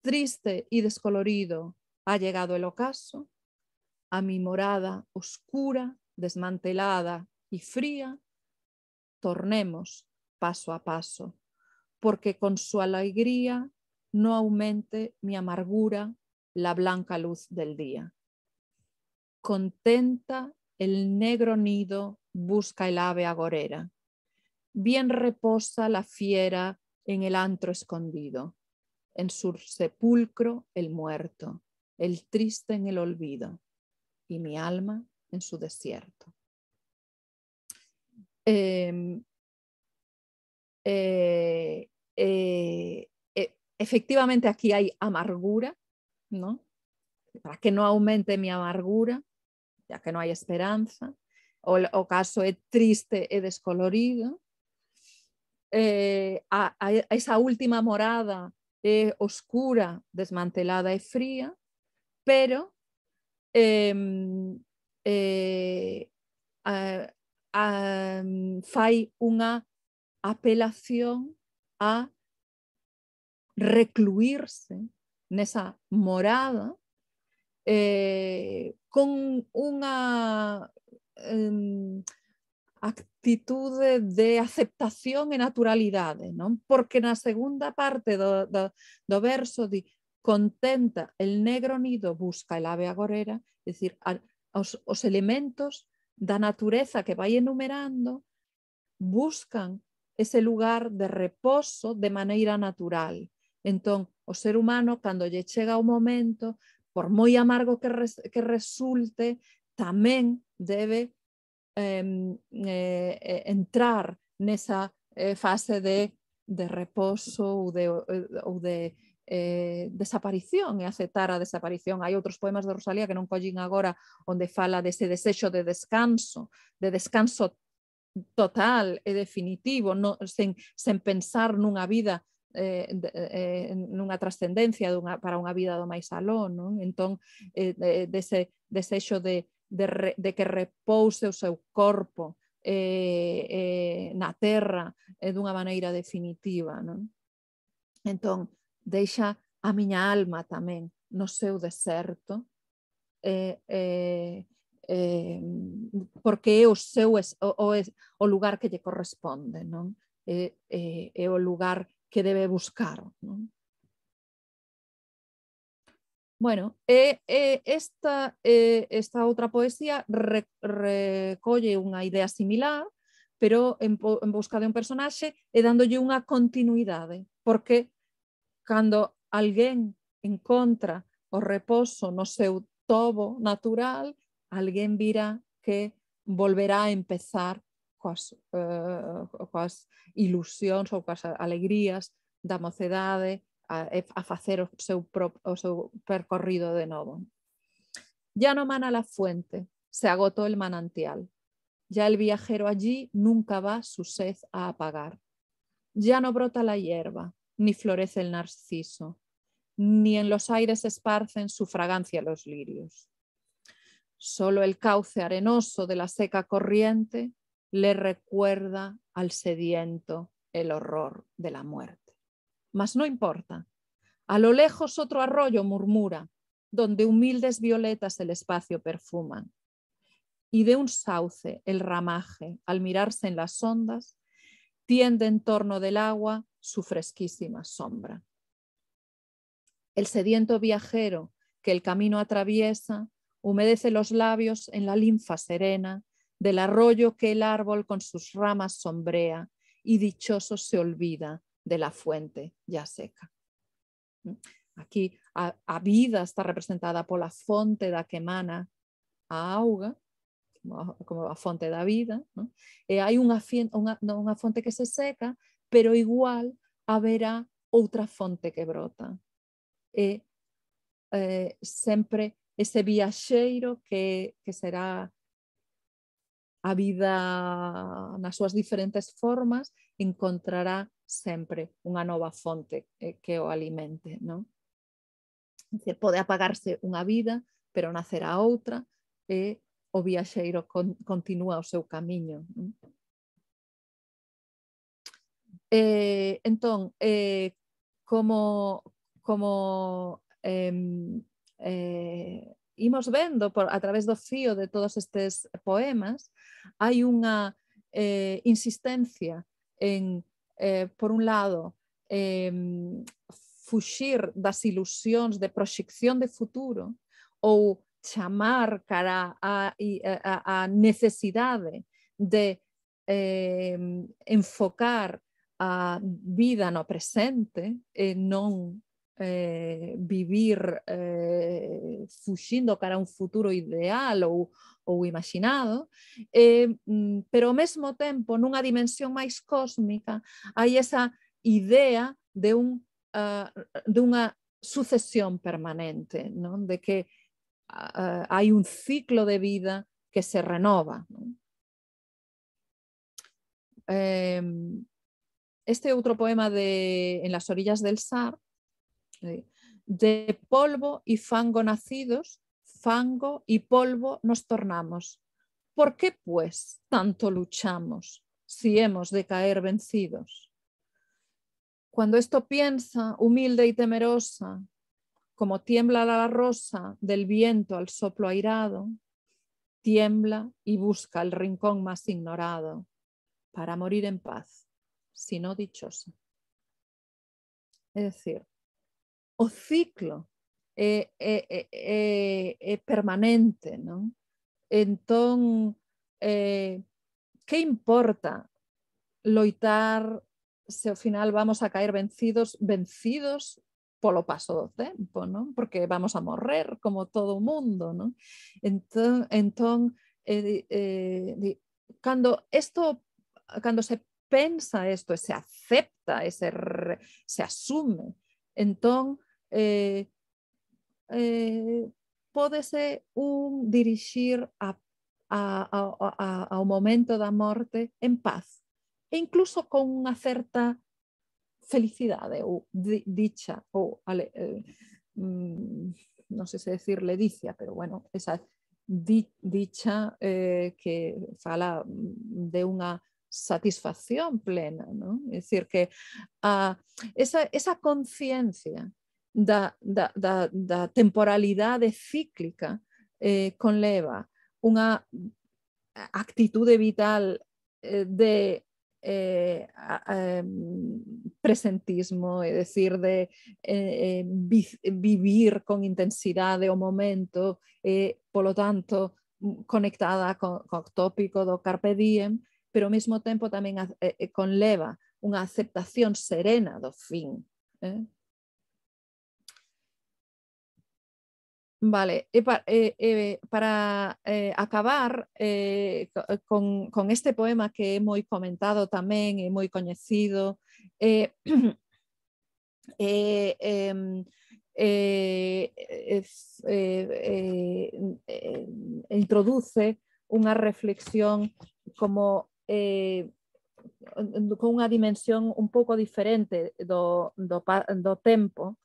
triste y descolorido, ha llegado el ocaso, a mi morada oscura, desmantelada y fría, tornemos paso a paso, porque con su alegría no aumente mi amargura la blanca luz del día. Contenta el negro nido busca el ave agorera. Bien reposa la fiera en el antro escondido, en su sepulcro el muerto, el triste en el olvido, y mi alma en su desierto. Em, eh, eh, eh, efectivamente aquí hay amargura, ¿no? Para que no aumente mi amargura, ya que no hay esperanza, o, o caso es triste e descolorido, eh, a, esa última morada es oscura, desmantelada y fría, pero em, hay eh, em, una apelación a recluirse en esa morada eh, con una Em, actitudes de aceptación y e naturalidades, porque Porque la segunda parte do, do, verso di contenta el negro nido busca el ave agorera, es decir los elementos de elementos naturaleza naturaleza que va enumerando buscan ese lugar de reposo de manera natural. entonces o ser humano, cuando llega un momento, por muy amargo que, que resulte, también debe eh, eh, entrar nesa eh, fase de, de reposo ou de, eh, ou de eh, desaparición e aceptar a desaparición. Hai outros poemas de Rosalía que non collín agora onde fala dese desexo de descanso, de descanso total e definitivo, non, sen, sen pensar nunha vida eh, de, eh, nunha trascendencia dunha, para unha vida do máis aló, non? Entón, eh, dese desexo de, de, re, de que repouse o seu corpo eh, eh, na terra eh, dunha maneira definitiva. Non? Entón, deixa a miña alma tamén no seu deserto, eh, eh, eh, porque é o seu es, o, o, es, o lugar que lle corresponde, non? É, eh, é, eh, é o lugar que debe buscar, non? Bueno, e, eh, e eh, esta, e, eh, esta outra poesía recolle unha idea similar, pero en, en busca de un personaxe e dándolle unha continuidade, porque cando alguén encontra o reposo no seu tobo natural, alguén virá que volverá a empezar coas, uh, coas ilusións ou coas alegrías da mocedade, a, hacer su percorrido de novo. Ya no mana la fuente, se agotó el manantial. Ya el viajero allí nunca va su sed a apagar. Ya no brota la hierba, ni florece el narciso, ni en los aires esparcen su fragancia los lirios. Solo el cauce arenoso de la seca corriente le recuerda al sediento el horror de la muerte mas no importa. A lo lejos otro arroyo murmura, donde humildes violetas el espacio perfuman. Y de un sauce el ramaje, al mirarse en las ondas, tiende en torno del agua su fresquísima sombra. El sediento viajero que el camino atraviesa humedece los labios en la linfa serena del arroyo que el árbol con sus ramas sombrea y dichoso se olvida de la fuente ya seca. Aquí a, vida está representada por la fonte da que emana a auga, como, la fuente de da vida. Eh, hay una fuente que se seca, pero igual habrá otra fonte que brota. Eh, eh, siempre ese viajero que, que será a vida en diferentes formas encontrará sempre unha nova fonte eh, que o alimente. Non? Dice, pode apagarse unha vida, pero nacerá outra e eh, o viaxeiro con, continúa o seu camiño. Non? Eh, entón, eh, como, como eh, eh, imos vendo por, a través do fío de todos estes poemas, hai unha eh, insistencia en Eh, por un lado, em, fugir las das de proyección de futuro o chamar cara a, a, de em, enfocar a vida no presente e non eh, vivir eh, cara a un futuro ideal o imaginado, eh, mm, pero al mismo tiempo en una dimensión más cósmica, hay esa idea de, una ah, de sucesión permanente, de que ah, hay un ciclo de vida que se renova. Em, este otro poema de En las orillas del Sar de polvo y fango nacidos, fango y polvo nos tornamos. ¿Por qué, pues, tanto luchamos si hemos de caer vencidos? Cuando esto piensa, humilde y temerosa, como tiembla la rosa del viento al soplo airado, tiembla y busca el rincón más ignorado para morir en paz, no dichosa. Es decir, o ciclo eh, eh, eh, eh permanente, ¿no? Entonces, ¿qué importa loitar si al final vamos a caer vencidos, vencidos lo paso del tiempo? Porque vamos a morrer como todo el mundo, ¿no? Entonces, cuando se piensa esto, e se acepta, e se, asume, entonces... Eh, eh, puede ser un dirigir a, a, momento de muerte en paz, e incluso con una cierta felicidad o dicha o no sé mm, decir ledicia, pero bueno, esa dicha eh, que fala de una satisfacción plena, ¿no? Es decir, que esa, esa conciencia da, temporalidad cíclica eh, conleva unha actitud vital eh, de eh, eh, presentismo, es decir, de vivir con intensidad o momento, por lo tanto, mm, conectada con, tópico do carpe diem, pero al mismo tiempo también conlleva conleva aceptación serena do fin. Vale, eh, eh, para eh, acabar con, este poema que he muy comentado también y muy conocido, em, em, introduce una reflexión como con una dimensión un poco diferente do, do, do tempo,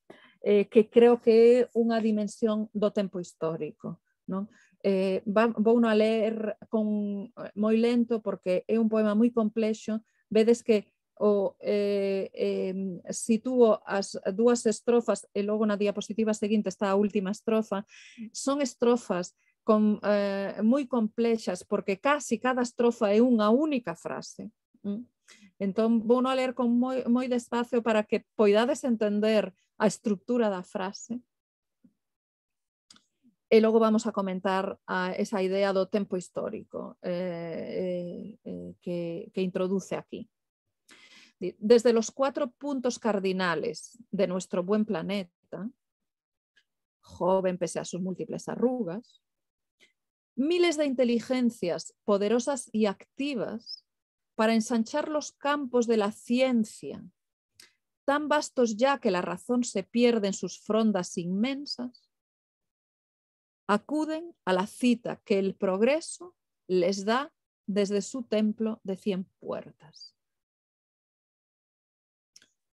eh, que creo que é unha dimensión do tempo histórico. Non? Eh, vou a ler con, eh, moi lento porque é un poema moi complexo. Vedes que o eh, eh, situo as dúas estrofas e logo na diapositiva seguinte está a última estrofa. Son estrofas con, eh, moi complexas porque casi cada estrofa é unha única frase. Entón, vou a ler con moi, moi despacio para que poidades entender a estructura la frase. y luego vamos a comentar esa idea de tempo histórico eh, eh, eh, que, que introduce aquí. Desde los cuatro puntos cardinales de nuestro buen planeta, joven pese a sus múltiples arrugas, miles de inteligencias poderosas y activas para ensanchar los campos de la ciencia, tan vastos ya que la razón se pierde en sus frondas inmensas, acuden a la cita que el progreso les da desde su templo de cien puertas.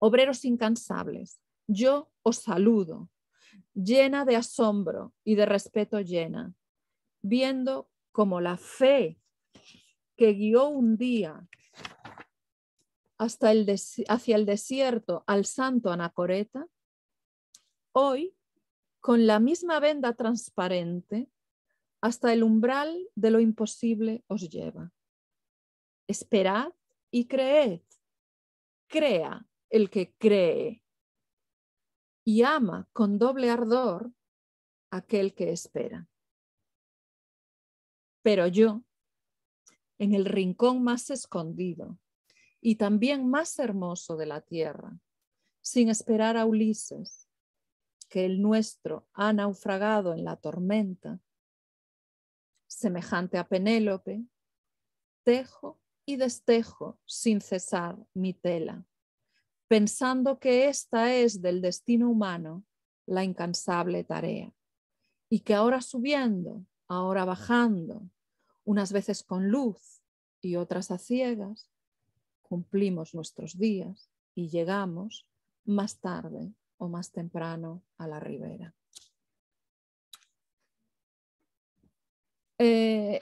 Obreros incansables, yo os saludo, llena de asombro y de respeto llena, viendo como la fe que guió un día hasta hacia el desierto al santo anacoreta, hoy, con la misma venda transparente, hasta el umbral de lo imposible os lleva. Esperad y creed. Crea el que cree. Y ama con doble ardor aquel que espera. Pero yo, en el rincón más escondido, y también más hermoso de la tierra, sin esperar a Ulises, que el nuestro ha naufragado en la tormenta, semejante a Penélope, tejo y destejo sin cesar mi tela, pensando que esta es del destino humano la incansable tarea, y que ahora subiendo, ahora bajando, unas veces con luz y otras a ciegas, cumplimos nuestros días y llegamos más tarde o más temprano a la ribera. Eh,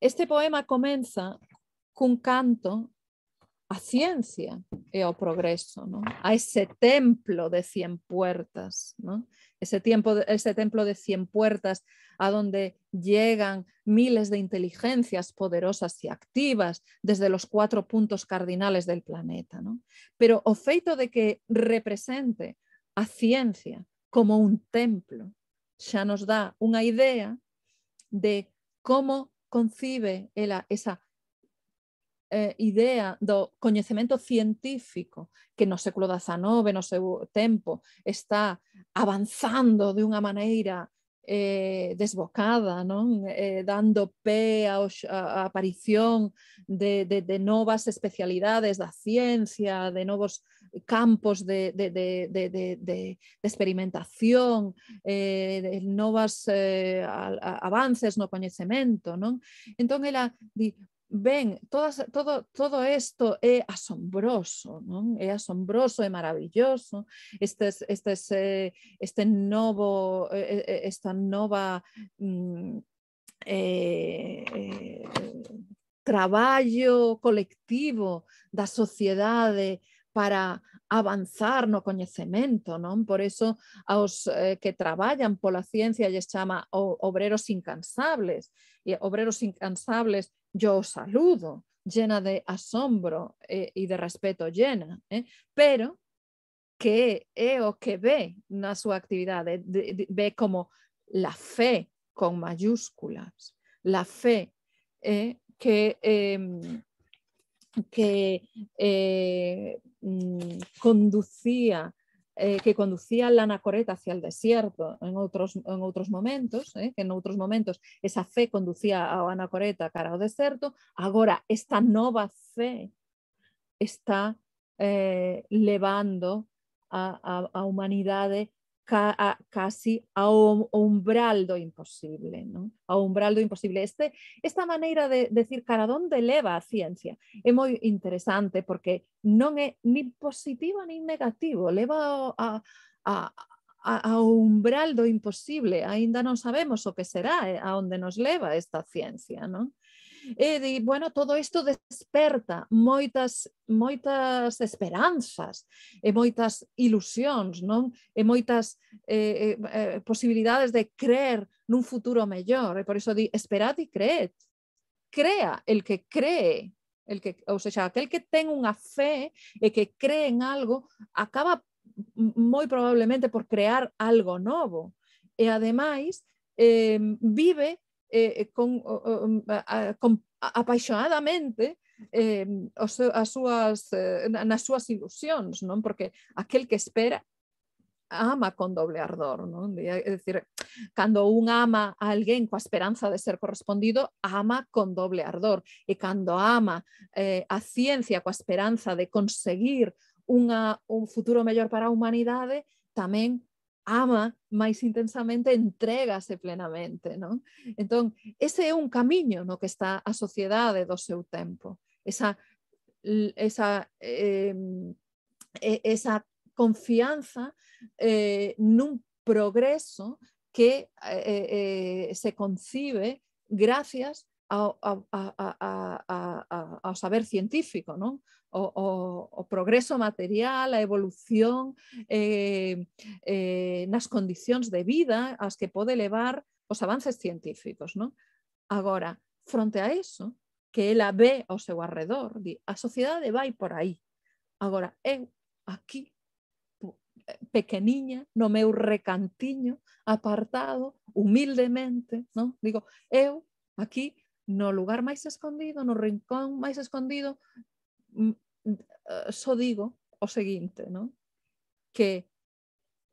este poema comienza un canto a ciencia y a progreso, ¿no? a ese templo de cien puertas, ¿no? ese, tiempo, ese templo de cien puertas a donde llegan miles de inteligencias poderosas y activas desde los cuatro puntos cardinales del planeta. ¿no? Pero o feito de que represente a ciencia como un templo, ya nos da una idea de cómo concibe esa eh, idea do coñecemento científico que no século XIX, no seu tempo, está avanzando de unha maneira eh, desbocada, non? Eh, dando pé ao, a, a aparición de, de, de novas especialidades da ciencia, de novos campos de, de, de, de, de, de, de experimentación, eh, de novas eh, a, a, avances no coñecemento, non? Entón, ela di, Ben, todas, todo, todo isto é asombroso, non? É asombroso, é maravilloso. este, este, eh, este novo, eh, eh, esta nova mm, eh, eh, traballo colectivo da sociedade para avanzar no coñecemento, non? Por eso aos eh, que traballan pola ciencia lles chama obreros incansables, y obreros incansables, yo os saludo, llena de asombro eh, y de respeto llena, ¿eh? pero que o que ve na su actividad eh, ve como la fe con mayúsculas, la fe que, em, que mm, conducía eh, que conducía la anacoreta hacia el desierto en otros, en otros momentos, ¿eh? que en otros momentos esa fe conducía a anacoreta cara al desierto, ahora esta nueva fe está eh, levando a, humanidades casi a, un, umbral imposible, a umbral imposible. Este, esta manera de decir cara dónde leva a ciencia es muy interesante porque no é ni positivo ni negativo, leva a, a, a, umbral imposible, aínda no sabemos o que será, eh, a dónde nos leva esta ciencia, ¿no? e bueno, todo esto desperta moitas moitas esperanzas e moitas ilusións, non? E eh, posibilidades de creer en un futuro mejor e por eso di, esperad y creed. Crea el que cree, el que, ou aquel que tenga una fe y e que cree en algo, acaba muy probablemente por crear algo nuevo y e además vive Eh, eh, con, um, a, con, apaixonadamente eh, os, as súas, eh, nas súas ilusións, non? porque aquel que espera ama con doble ardor, non? É dicir, cando un ama a alguén coa esperanza de ser correspondido, ama con doble ardor. E cando ama eh, a ciencia coa esperanza de conseguir unha, un futuro mellor para a humanidade, tamén ama máis intensamente, entregase plenamente, non? Entón, ese é un camiño no que está a sociedade do seu tempo. Esa esa eh, esa confianza eh, nun progreso que eh, eh, se concibe gracias ao, ao, ao, ao, ao saber científico, non? o, o, o progreso material, a evolución eh, eh, nas condicións de vida as que pode levar os avances científicos. Non? Agora, fronte a eso, que ela ve ao seu arredor, di, a sociedade vai por aí. Agora, eu aquí eh, pequeniña, no meu recantiño, apartado, humildemente, non? Digo, eu aquí no lugar máis escondido, no rincón máis escondido, Mm, mm, só digo o seguinte, non? Que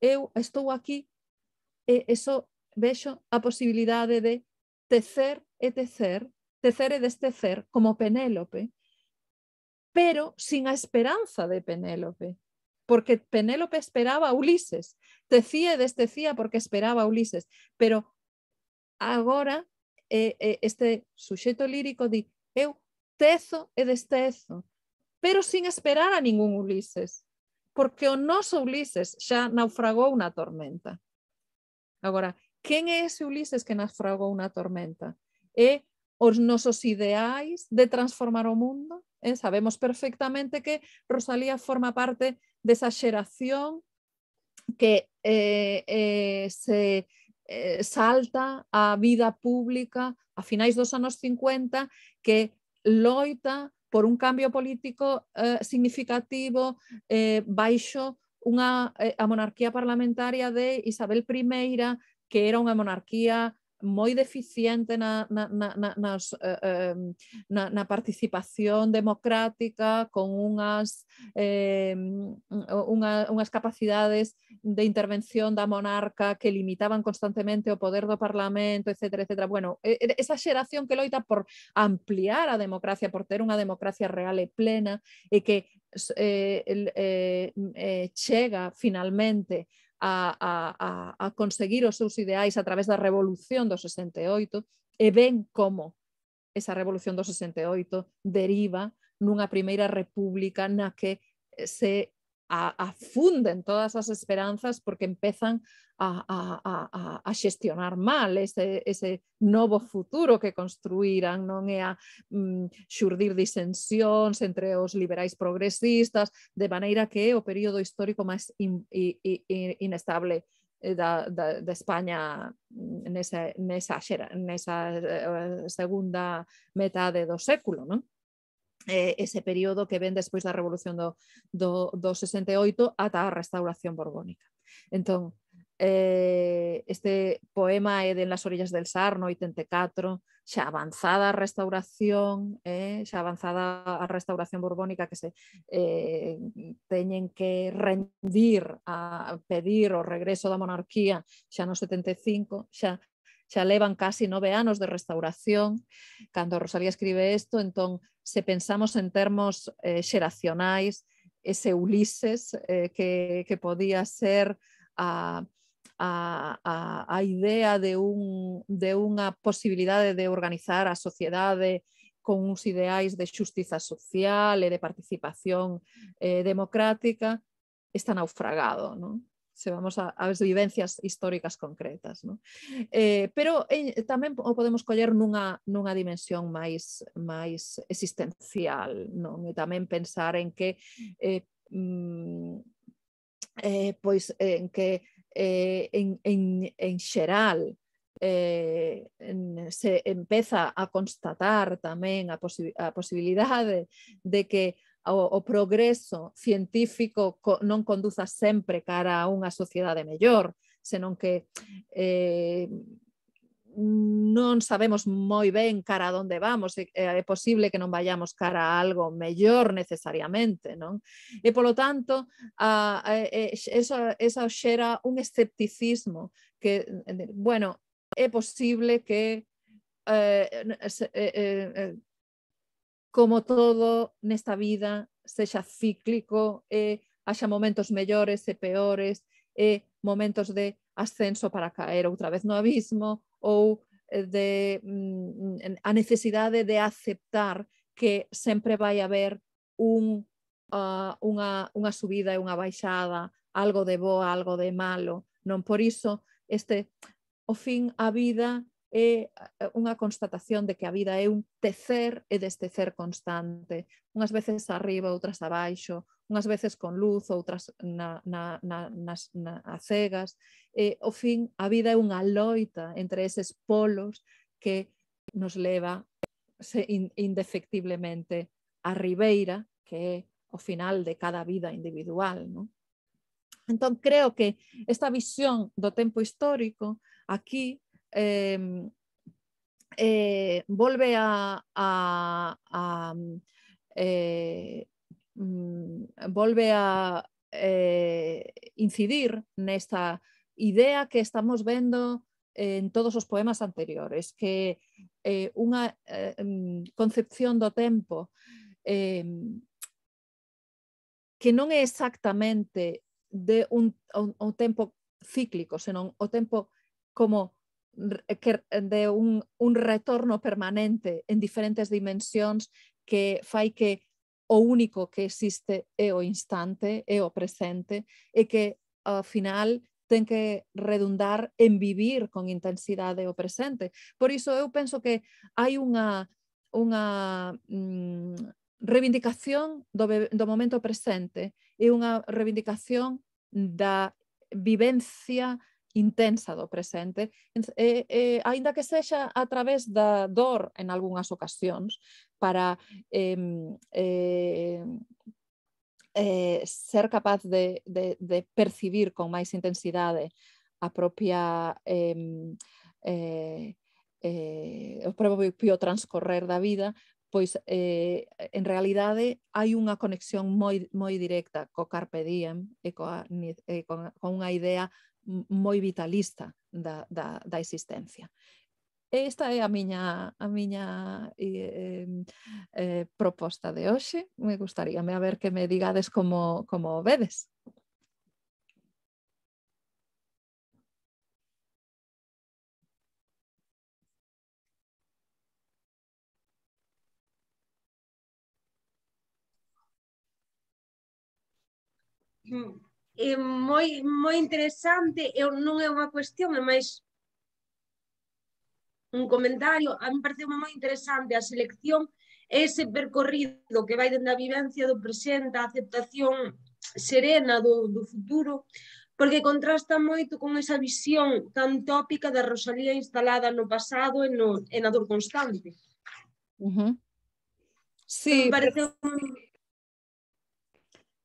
eu estou aquí e, eso vexo a posibilidade de tecer e tecer, tecer e destecer como Penélope, pero sin a esperanza de Penélope, porque Penélope esperaba a Ulises, tecía e destecía porque esperaba a Ulises, pero agora eh, eh, este suxeto lírico di eu tezo e destezo, pero sin esperar a ningún Ulises, porque o noso Ulises xa naufragou na tormenta. Agora, quen é ese Ulises que naufragou na tormenta? É os nosos ideais de transformar o mundo? Eh? Sabemos perfectamente que Rosalía forma parte desa xeración que eh, eh, se eh, salta a vida pública a finais dos anos 50 que loita por un cambio político eh, significativo, eh, baixo eh, monarquía parlamentaria de Isabel I, que era una monarquía moi deficiente na, na, na, na, nas, eh, na, na participación democrática con unhas, eh, unha, unhas capacidades de intervención da monarca que limitaban constantemente o poder do Parlamento, etc. etc. Bueno, esa xeración que loita por ampliar a democracia, por ter unha democracia real e plena e que eh, eh, eh, chega finalmente a, a, a conseguir os seus ideais a través da revolución do 68 e ven como esa revolución do 68 deriva nunha primeira república na que eh, se afunden todas las esperanzas porque empiezan a, gestionar mal ese, nuevo futuro que construirán no a surdir mm, disensiones entre los liberales progresistas, de manera que es o periodo histórico más inestable eh, de España mm, en esa eh, segunda metade do século, eh, ese período que ven despois da Revolución do, do, do 68 ata a restauración borbónica. Entón, eh, este poema é de Las orillas del Sar, no 84, xa avanzada a restauración, eh, xa avanzada a restauración borbónica que se eh, teñen que rendir a pedir o regreso da monarquía xa no 75, xa xa levan casi nove anos de restauración. Cando Rosalía escribe isto, entón, se pensamos en termos eh, xeracionais, ese Ulises eh, que, que podía ser a, a, a, a idea de, un, de unha posibilidade de organizar a sociedade con uns ideais de xustiza social e de participación eh, democrática, está naufragado. Non? se vamos a, ver vivencias históricas concretas. ¿no? Eh, pero eh, tamén o podemos coller nunha, nunha dimensión máis, máis existencial non? e tamén pensar en que eh, mm, eh, pois en que eh, en, en, en xeral eh, en, se empeza a constatar tamén a, posi a posibilidade de, de que o, o progreso científico co, non conduza sempre cara a unha sociedade mellor, senón que eh, non sabemos moi ben cara a onde vamos, é, é posible que non vayamos cara a algo mellor necesariamente, non? E polo tanto, a, a, esa, esa xera un escepticismo que, bueno, é posible que eh, eh, eh, como todo nesta vida sexa cíclico e eh, haxa momentos mellores e eh, peores e eh, momentos de ascenso para caer outra vez no abismo ou de mm, a necesidade de aceptar que sempre vai haber un, uh, unha, unha subida e unha baixada, algo de boa, algo de malo. Non por iso, este, o fin a vida é unha constatación de que a vida é un tecer e destecer constante, unhas veces arriba, outras abaixo, unhas veces con luz, outras na, na, na, nas na, a cegas. E, o fin, a vida é unha loita entre eses polos que nos leva se, in, indefectiblemente a ribeira, que é o final de cada vida individual. Non? Entón, creo que esta visión do tempo histórico aquí eh, eh, volve a, a, a eh, mm, volve a eh, incidir nesta idea que estamos vendo en todos os poemas anteriores, que eh, unha eh, mm, concepción do tempo eh, que non é exactamente de un, un, un tempo cíclico, senón o tempo como Eh, eh, de un, un retorno permanente en diferentes dimensiones que fai que o único que existe é e o instante, e o presente, y que al final ten que redundar en vivir con intensidade o presente. Por eso eu penso que hay una mm, reivindicación do, momento presente y e una reivindicación de vivencia intensa do presente, eh, eh, aínda que sexa a través da dor en algunhas ocasións, para eh, eh, eh, ser capaz de, de, de percibir con máis intensidade a propia eh, eh, eh, o propio transcorrer da vida, pois eh, en realidade hai unha conexión moi, moi directa co carpe diem e coa, e con, con unha idea moi vitalista da, da, da existencia. Esta é a miña, a miña eh, eh, eh proposta de hoxe. Me gustaría me a ver que me digades como, como vedes. Hmm é moi, moi interesante, eu non é unha cuestión, é máis un comentario, a mí pareceu moi interesante a selección ese percorrido que vai dentro da vivencia do presente, a aceptación serena do, do futuro, porque contrasta moito con esa visión tan tópica da Rosalía instalada no pasado e, no, e na dor constante. Uh -huh. Sí, Me parece pero... un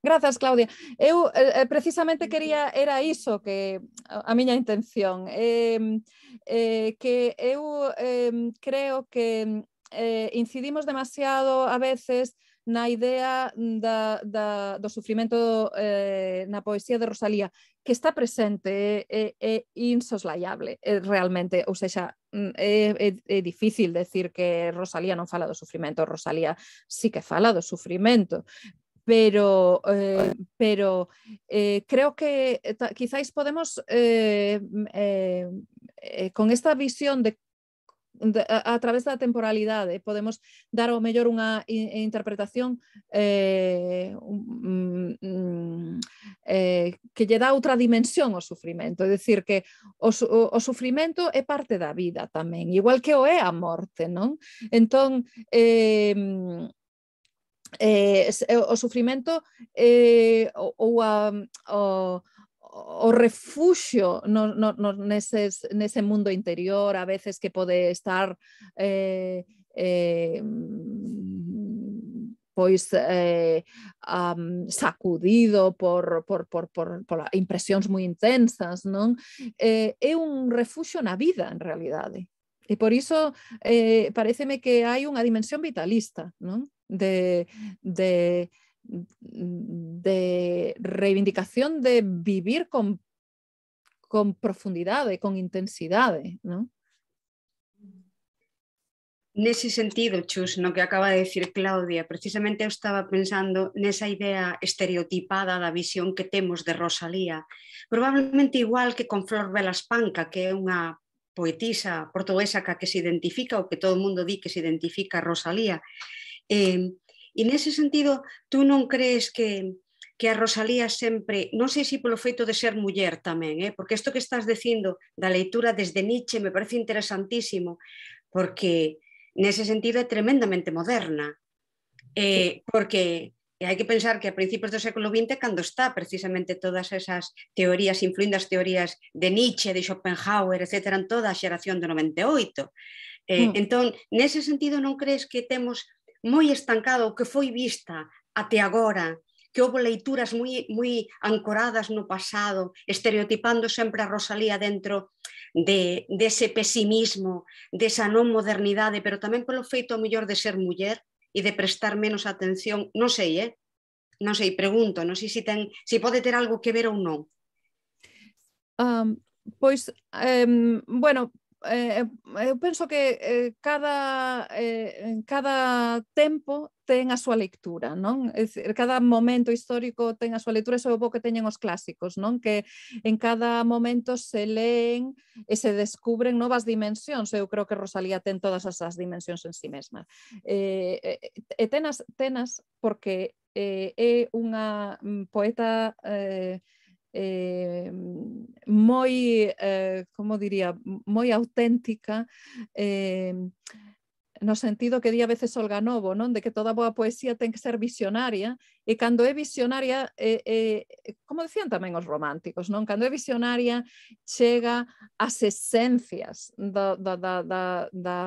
Grazas, Claudia. Eu eh, eh precisamente quería, era iso que a miña intención, eh, eh, que eu eh, creo que eh, incidimos demasiado a veces na idea da, da, do sufrimento eh, na poesía de Rosalía, que está presente, eh, eh, é, é, eh, insoslayable, eh, realmente, ou seja, mm, é, é, eh, difícil decir que Rosalía non fala do sufrimento, Rosalía sí que fala do sufrimento, pero, eh, pero eh, creo que eh, quizáis podemos, eh, eh, eh, con esta visión de, de, a, a, través da temporalidade, eh, podemos dar ao mellor unha in, interpretación um, eh, que lle dá outra dimensión ao sufrimento, é dicir que o, o, o sufrimento é parte da vida tamén, igual que o é a morte, non? Entón, eh, Eh, eh, o sufrimento eh, ou a, o, o refuxio no, no, no, neses, nese mundo interior a veces que pode estar eh, eh, pois eh, um, sacudido por, por, por, por, por impresións moi intensas, non? Eh, é un refuxo na vida, en realidade. E por iso eh, pareceme que hai unha dimensión vitalista, non? de, de, de reivindicación de vivir con, con profundidades, con intensidades, ¿no? Nese sentido, Chus, no que acaba de decir Claudia, precisamente eu estaba pensando nesa idea estereotipada da visión que temos de Rosalía. Probablemente igual que con Flor Velaspanca, que é unha poetisa portuguesa que se identifica ou que todo o mundo di que se identifica a Rosalía, Eh, e nese sentido, tú non crees que, que a Rosalía sempre, non sei se polo feito de ser muller tamén, eh? porque isto que estás dicindo da leitura desde Nietzsche me parece interesantísimo, porque nese sentido é tremendamente moderna, eh, sí. porque e hai que pensar que a principios do século XX cando está precisamente todas esas teorías, influindo as teorías de Nietzsche, de Schopenhauer, etc., en toda a xeración do 98. Eh, mm. Entón, nese sentido non crees que temos moi estancada o que foi vista até agora, que houve leituras moi, moi ancoradas no pasado, estereotipando sempre a Rosalía dentro de, dese de pesimismo, desa non modernidade, pero tamén polo feito mellor de ser muller e de prestar menos atención, non sei, eh? non sei, pregunto, non sei se, ten, se pode ter algo que ver ou non. Um, pois, um, bueno, eh, eu penso que eh, cada, eh, cada tempo ten a súa lectura, non? Dicir, cada momento histórico ten a súa lectura, eso é o que teñen os clásicos, non? Que en cada momento se leen e se descubren novas dimensións. Eu creo que Rosalía ten todas esas dimensións en sí mesma. Eh, eh, e tenas, tenas porque eh, é unha mm, poeta eh, Eh, muy, eh, diría?, muy auténtica. Eh, no sentido que di a veces Olga Novo, ¿no? de que toda boa poesía tiene que ser visionaria E cando é visionaria, eh, eh, como decían tamén os románticos, non cando é visionaria chega ás esencias da, da, da, da, da,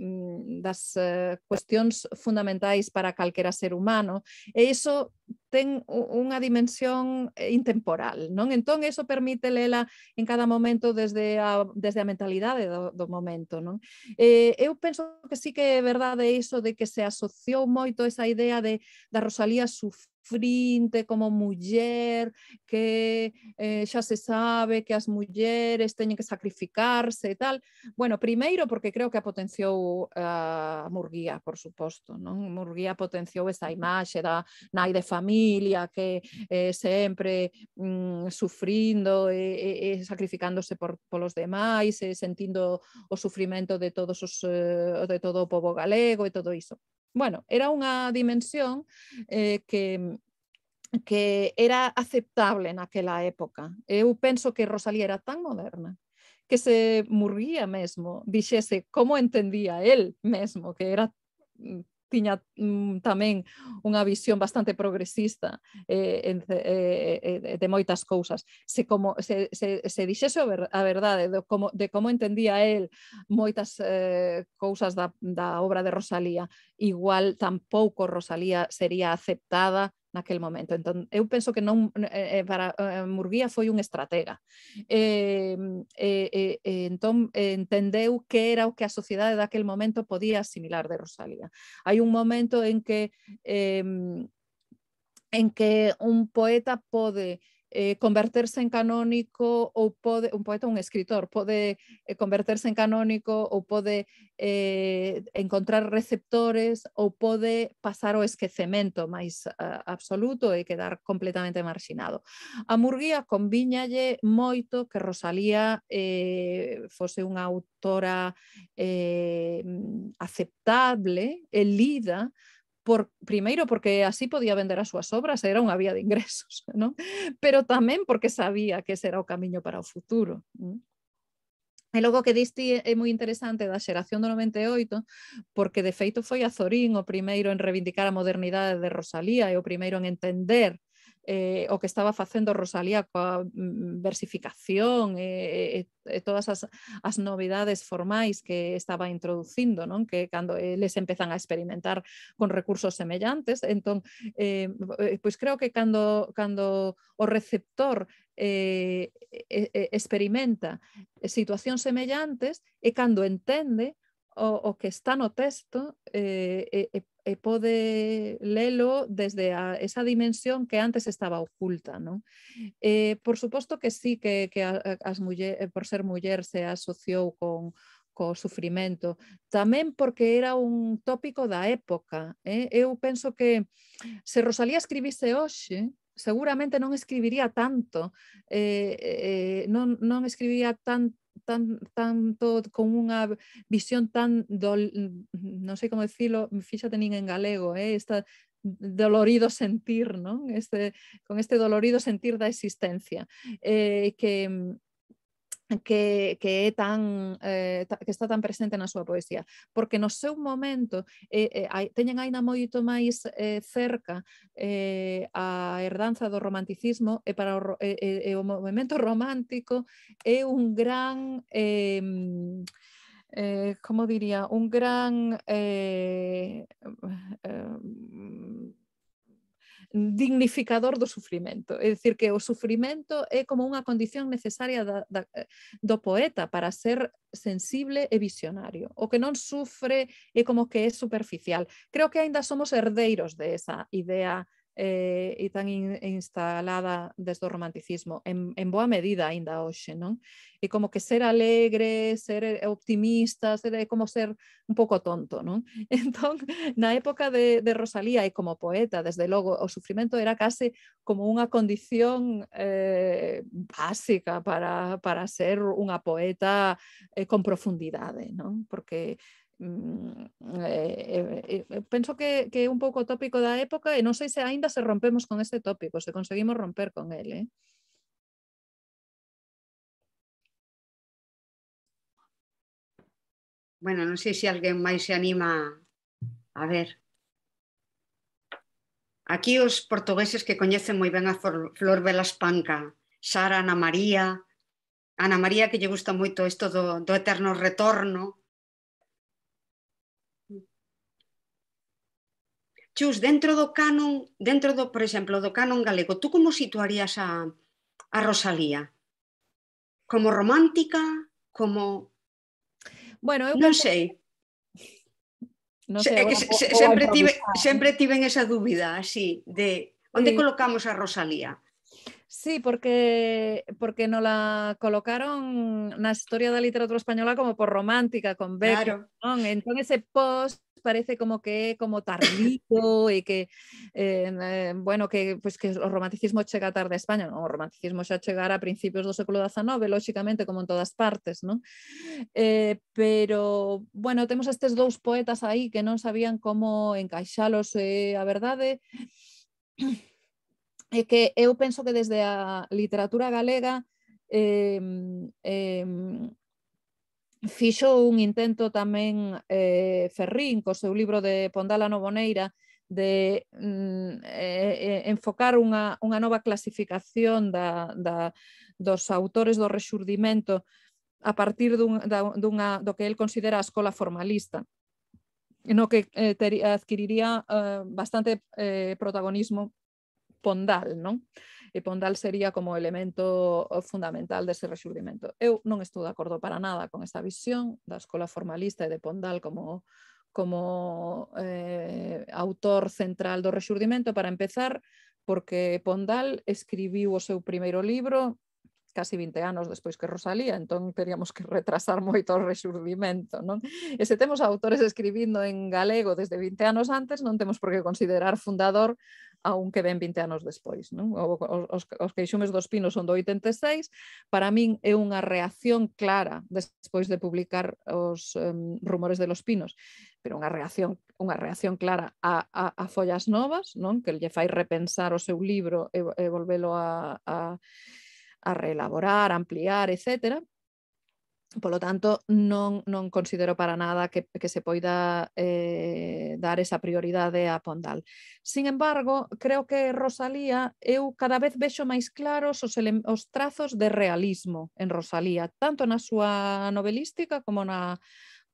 mm, das eh, cuestións fundamentais para calquera ser humano, e iso ten unha dimensión eh, intemporal, non? Entón, eso permite lela en cada momento desde a, desde a mentalidade do, do momento, non? Eh, eu penso que sí que é verdade iso de que se asociou moito esa idea de da Rosalía Sufí frinte como muller, que eh, xa se sabe que as mulleres teñen que sacrificarse e tal. Bueno, primeiro porque creo que a potenciou a uh, Murguía, por suposto, non? Murguía potenciou esa imaxe da nai de familia que eh, sempre mm, sufrindo e, e, e sacrificándose por polos demais, e sentindo o sufrimento de todos os eh, de todo o pobo galego e todo iso. Bueno, era una dimensión eh, que, que era aceptable en aquella época. Yo pienso que Rosalía era tan moderna que se muría mismo. Dijese cómo entendía él mismo que era mm, tiña mm, tamén unha visión bastante progresista eh, en, eh, eh, eh, de moitas cousas. Se como se, se, se dixese a verdade de como, de como entendía el moitas eh, cousas da, da obra de Rosalía, igual tampouco Rosalía sería aceptada En aquel momento. entonces, yo pienso que non eh, eh, eh, para Murguía foi un estratega. entonces mm, eh, eh, que era o que a de aquel momento podía asimilar de Rosalía. Hay un momento en que em, en que un poeta puede... eh, converterse en canónico ou pode, un poeta un escritor pode eh, converterse en canónico ou pode eh, encontrar receptores ou pode pasar o esquecemento máis uh, ah, absoluto e quedar completamente marxinado. A Murguía convíñalle moito que Rosalía eh, fose unha autora eh, aceptable e lida por primeiro porque así podía vender as súas obras, era unha vía de ingresos, ¿no? Pero tamén porque sabía que ese era o camiño para o futuro. Non? E logo que diste é moi interesante da xeración do 98, porque de feito foi Azorín o primeiro en reivindicar a modernidade de Rosalía e o primeiro en entender eh, o que estaba facendo Rosalía coa mm, versificación e, e, e todas as, as novidades formais que estaba introducindo, non? que cando eles empezan a experimentar con recursos semellantes, entón eh, eh pois creo que cando cando o receptor eh, experimenta situacións semellantes e cando entende o, o que está no texto eh, e, eh, e eh, eh, pode lelo desde a, esa dimensión que antes estaba oculta. Non? Eh, por suposto que sí que, que as muller, por ser muller se asociou con co sufrimento, tamén porque era un tópico da época. Eh? Eu penso que se Rosalía escribise hoxe, seguramente non escribiría tanto, eh, eh, non, non escribiría tanto tan, tanto con unha visión tan dol, non sei como dicilo, fíxate nin en galego, eh, esta dolorido sentir, non? Este, con este dolorido sentir da existencia, eh, que que, tan, eh, que está tan presente en su poesía, porque no un momento eh, eh, una teñen máis eh, cerca eh, a herdanza del romanticismo e para o, eh, romántico es un gran em, eh, como diría, un gran eh, em, dignificador do sufrimento. É dicir, que o sufrimento é como unha condición necesaria da, da, do poeta para ser sensible e visionario. O que non sufre é como que é superficial. Creo que aínda somos herdeiros de esa idea eh, e tan in, instalada desde o romanticismo, en, en boa medida aínda hoxe, non? E como que ser alegre, ser eh, optimista, ser, é eh, como ser un pouco tonto, non? Entón, na época de, de Rosalía e como poeta, desde logo, o sufrimento era case como unha condición eh, básica para, para ser unha poeta eh, con profundidade, non? Porque Mm, eh, eh, eh, penso que, que é un pouco tópico da época e non sei se aínda se rompemos con este tópico, se conseguimos romper con ele. Eh? Bueno, non sei se alguén máis se anima a ver. Aquí os portugueses que coñecen moi ben a Flor Velas Panca, Sara Ana María, Ana María que lle gusta moito isto do, do eterno retorno, Chus, dentro do canon, dentro do, por exemplo, do canon galego, tú como situarías a, a Rosalía? Como romántica? Como... Bueno, eu non sei. Non sei, é que se, sempre, tive, sempre tiven esa dúbida así de onde sí. colocamos a Rosalía. Sí, porque, porque nos la colocaron en la historia de la literatura española como por romántica, con Becker. Entonces ese post parece como que como tardío y que eh, eh bueno que pues que romanticismo llega tarde a España no, el romanticismo xa llegará a principios del siglo XIX lógicamente, como en todas partes ¿no? Eh, pero bueno, tenemos estos dos poetas ahí que no sabían cómo encaixarlos eh, a verdade é que eu penso que desde a literatura galega eh, eh, fixo un intento tamén eh, Ferrín co seu libro de Pondala no Boneira de mm, eh, enfocar unha, unha nova clasificación da, da, dos autores do rexurdimento a partir dun, da, dunha, do que el considera a escola formalista no que eh, ter, adquiriría eh, bastante eh, protagonismo pondal, non? E pondal sería como elemento eh, fundamental dese rexurdimento. Eu non estou de acordo para nada con esta visión da escola formalista e de pondal como como eh, autor central do rexurdimento para empezar porque Pondal escribiu o seu primeiro libro casi 20 anos despois que Rosalía, entón teríamos que retrasar moito o resurdimento, non? E se temos autores escribindo en galego desde 20 anos antes, non temos por que considerar fundador aunque que ven 20 anos despois, non? Os, os queixumes dos pinos son do 86, para min é unha reacción clara despois de publicar os um, rumores de los pinos, pero unha reacción unha reacción clara a, a, a Follas Novas, non? que lle fai repensar o seu libro e, e volvelo a, a a reelaborar, ampliar, etcétera. lo tanto, non, non considero para nada que, que se poida eh, dar esa prioridade a Pondal. Sin embargo, creo que Rosalía, eu cada vez vexo máis claros os, os trazos de realismo en Rosalía, tanto na súa novelística como na,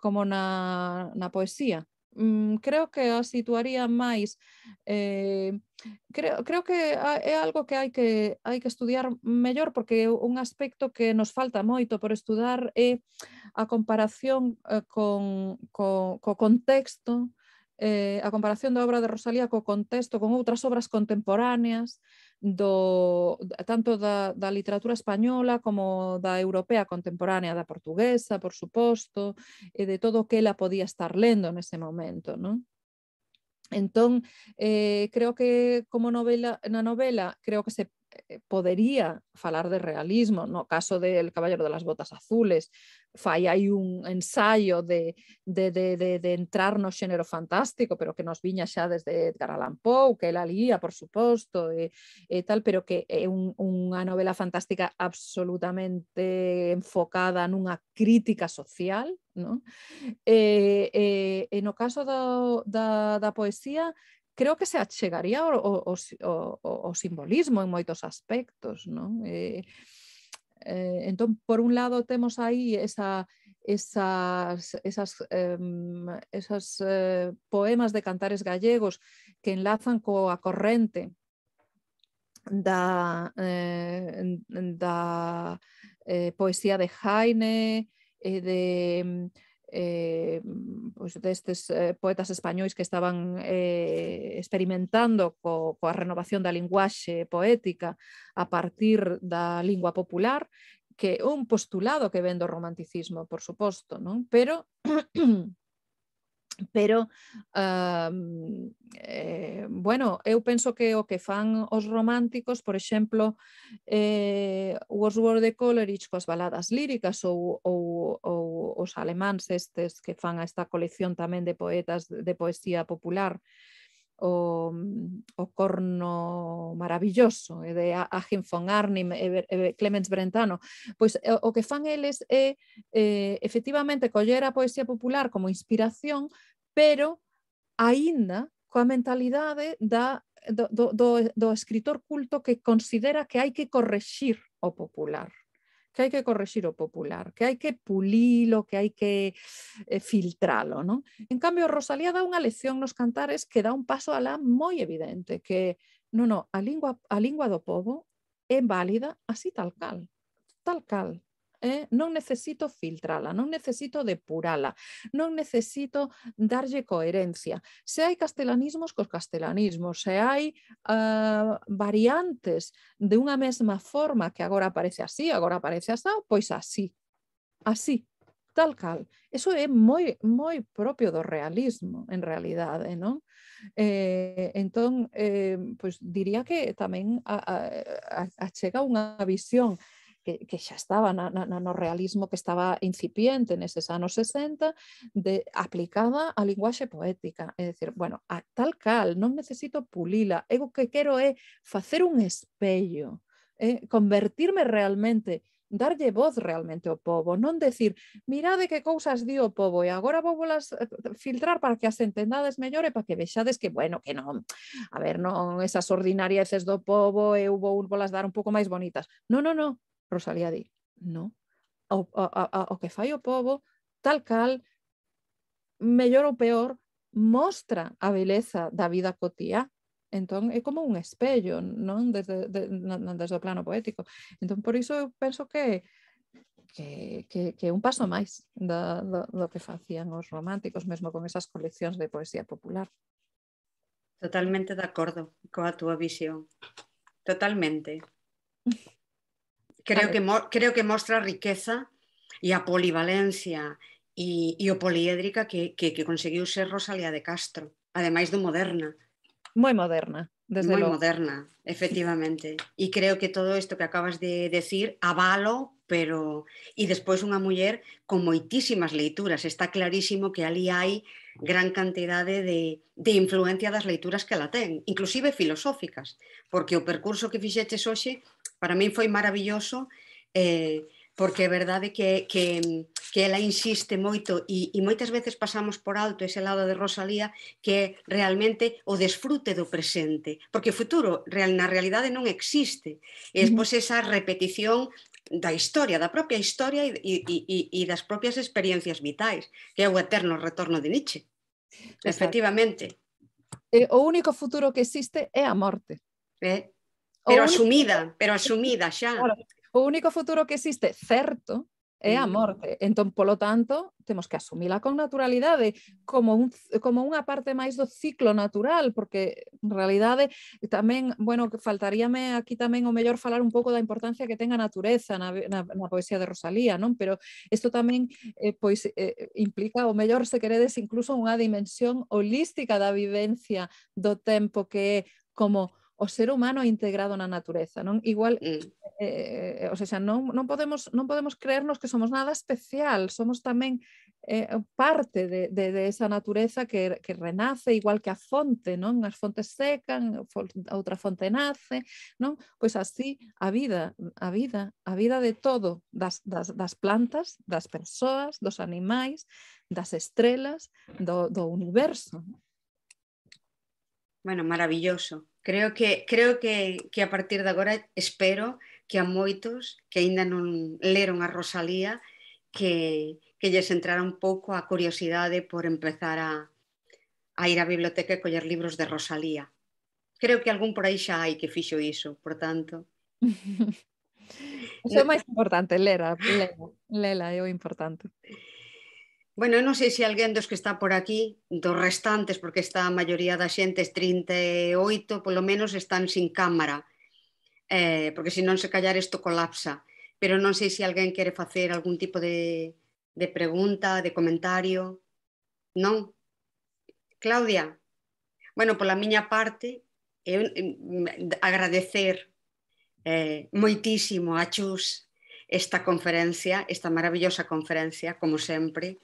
como na, na poesía mm, creo que a situaría máis eh, creo, creo que é algo que hai que hai que estudiar mellor porque un aspecto que nos falta moito por estudar é a comparación eh, con, co, co contexto eh, a comparación da obra de Rosalía co contexto con outras obras contemporáneas do, tanto da, da literatura española como da europea contemporánea, da portuguesa, por suposto, e de todo o que ela podía estar lendo nese momento, non? Entón, eh, creo que como novela, na novela, creo que se Eh, podería falar de realismo. No caso del Caballero de las Botas Azules, fai hai un ensaio de, de, de, de, de entrar no xénero fantástico, pero que nos viña xa desde Edgar Allan Poe, que ela lía, por suposto, e, e tal, pero que é un, unha novela fantástica absolutamente enfocada nunha crítica social, non? E, e, e no caso do, da, da poesía creo que se achegaría o, simbolismo en muchos aspectos. Eh, eh, por un lado, tenemos ahí esa, esas, em, eh, poemas de cantares gallegos que enlazan con corrente da, eh, da poesía de Jaime, de em, eh, pois destes eh, poetas españois que estaban eh, experimentando co, coa renovación da linguaxe poética a partir da lingua popular, que é un postulado que vendo do romanticismo, por suposto, non? pero pero uh, eh, bueno, eu penso que o que fan os románticos, por exemplo, eh, Wordsworth de Coleridge coas baladas líricas ou, ou, ou os alemáns estes que fan esta colección tamén de poetas de poesía popular, eh, o, mm, o corno maravilloso e de Agin von Arnim e, e Clemens Brentano pois eh, o, o que fan eles é eh, efectivamente coller a poesía popular como inspiración pero aínda coa mentalidade da, do, do, do, do escritor culto que considera que hai que correxir o popular que hay que corregir o popular, que hay que pulirlo, que hay que eh, filtrarlo. ¿no? En cambio, Rosalía da una lección los cantares que da un paso a la muy evidente, que no, no, a lingua, a lingua do povo é válida así tal cal, tal cal, eh? non necesito filtrala, non necesito depurala, non necesito darlle coherencia. Se hai castelanismos cos castelanismos, se hai uh, ah, variantes de unha mesma forma que agora aparece así, agora aparece así, pois así, así, tal cal. Eso é moi moi propio do realismo, en realidade, non? Eh, entón, eh, pois diría que tamén a, ah, a, ah, a, chega unha visión que, que xa estaba na, na, no realismo que estaba incipiente neses anos 60 de, aplicada a linguaxe poética. É dicir, bueno, a tal cal, non necesito pulila, o que quero é facer un espello, eh, convertirme realmente darlle voz realmente ao povo, non decir, mirade que cousas di o povo e agora vou volas eh, filtrar para que as entendades mellor e para que vexades que, bueno, que non, a ver, non esas ordinarieces do povo, eu vou volas dar un pouco máis bonitas. Non, non, non, Rosalía di, no, o, o, o, o que fai o povo, tal cal, mellor ou peor, mostra a beleza da vida cotía entón é como un espello non desde, de, non, desde o plano poético entón por iso eu penso que que, que, que un paso máis da, do, do que facían os románticos mesmo con esas coleccións de poesía popular Totalmente de acordo coa túa visión Totalmente creo, que, creo que muestra riqueza y a polivalencia y poliédrica que, que, que ser Rosalía de Castro, además de moderna. Muy moderna, desde lo moderna, efectivamente. Y creo que todo esto que acabas de decir avalo pero e despois unha muller con moitísimas leituras, está clarísimo que ali hai gran cantidade de, de influencia das leituras que la ten, inclusive filosóficas, porque o percurso que fixeches hoxe para min foi maravilloso eh, porque é verdade que, que, que ela insiste moito e, e moitas veces pasamos por alto ese lado de Rosalía que é realmente o desfrute do presente, porque o futuro real, na realidade non existe. E despois esa repetición da historia, da propia historia e, e, e, e das propias experiencias vitais, que é o eterno retorno de Nietzsche. Exacto. Efectivamente. E eh, o único futuro que existe é a morte. Eh? Pero o asumida, único... pero asumida xa. o único futuro que existe, certo, é a morte. Eh, entón, polo tanto, temos que asumila con naturalidade eh, como, un, eh, como unha parte máis do ciclo natural, porque en realidade tamén, bueno, faltaríame aquí tamén o mellor falar un pouco da importancia que ten a natureza na, na, na poesía de Rosalía, non? Pero isto tamén eh, pois eh, implica o mellor se queredes incluso unha dimensión holística da vivencia do tempo que é como o ser humano integrado en natureza, naturaleza Igual, mm. eh, eh, eh, o sea, podemos, podemos creernos que somos nada especial, somos también parte de, esa naturaleza que, renace igual que a fonte, non? As fontes secan, otra outra fonte nace, non? Pois pues así a vida, a vida, a vida de todo, las plantas, las personas los animales las estrellas, do, do universo. Bueno, maravilloso. Creo que, creo que, que a partir de agora espero que a moitos que aínda non leron a Rosalía que, que lles entrara un pouco a curiosidade por empezar a, a ir á biblioteca e coller libros de Rosalía. Creo que algún por aí xa hai que fixo iso, por tanto. Eso é máis importante, lera, lela, lela é o importante. Bueno, non sei se alguén dos que está por aquí, dos restantes, porque está a maioría da xente, 38, polo menos están sin cámara, eh, porque se non se callar isto colapsa. Pero non sei se alguén quere facer algún tipo de, de pregunta, de comentario. Non? Claudia, bueno, pola miña parte, eu, agradecer eh, moitísimo a Chus esta conferencia, esta maravillosa conferencia, como sempre,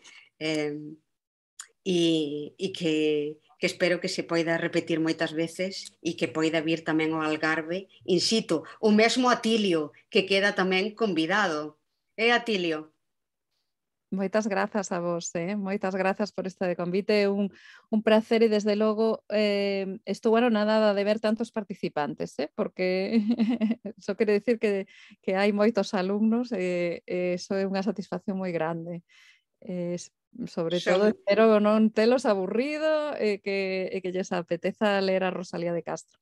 eh, e, e que, que espero que se poida repetir moitas veces e que poida vir tamén o Algarve, in situ, o mesmo Atilio, que queda tamén convidado. eh, Atilio? Moitas grazas a vos, eh? moitas grazas por este convite, un, un placer e desde logo eh, estou anonadada de ver tantos participantes, eh? porque eso quere decir que, que hai moitos alumnos e eh, eh, eso é unha satisfacción moi grande. Eh, sobre Show. todo espero non telos aburrido e eh, que, e eh, que lles apeteza ler a Rosalía de Castro.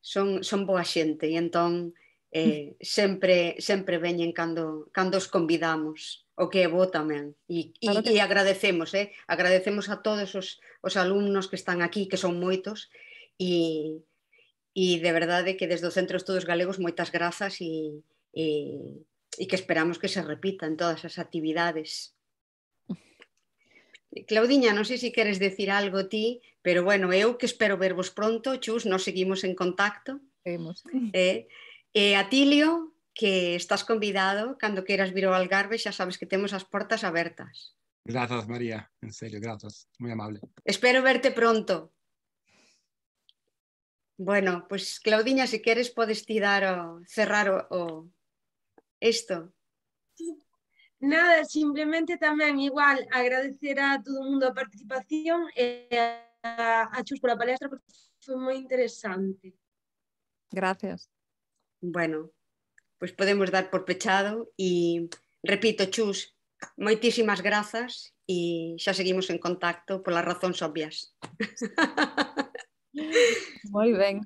Son, son boa xente e entón eh, mm. sempre, sempre veñen cando, cando os convidamos o que é bo tamén e, claro que... e agradecemos eh? agradecemos a todos os, os alumnos que están aquí que son moitos e, e de verdade que desde o Centro de Estudos Galegos moitas grazas e, e, e que esperamos que se repita en todas as actividades Claudiña, non sei se queres decir algo ti, pero bueno, eu que espero vervos pronto, Chus, nos seguimos en contacto. Seguimos. Eh, e eh, Atilio, que estás convidado, cando queiras vir ao Algarve, xa sabes que temos as portas abertas. Grazas, María, en serio, grazas, moi amable. Espero verte pronto. Bueno, pois pues, Claudiña, se queres podes ti dar o, cerrar o, o isto. Sí. Nada, simplemente también igual agradecer a todo el mundo la participación y eh, a, Chus por la palestra porque fue muy interesante. Gracias. Bueno, pues podemos dar por pechado y repito, Chus, muchísimas gracias y ya seguimos en contacto por las razones obvias. Muy bien.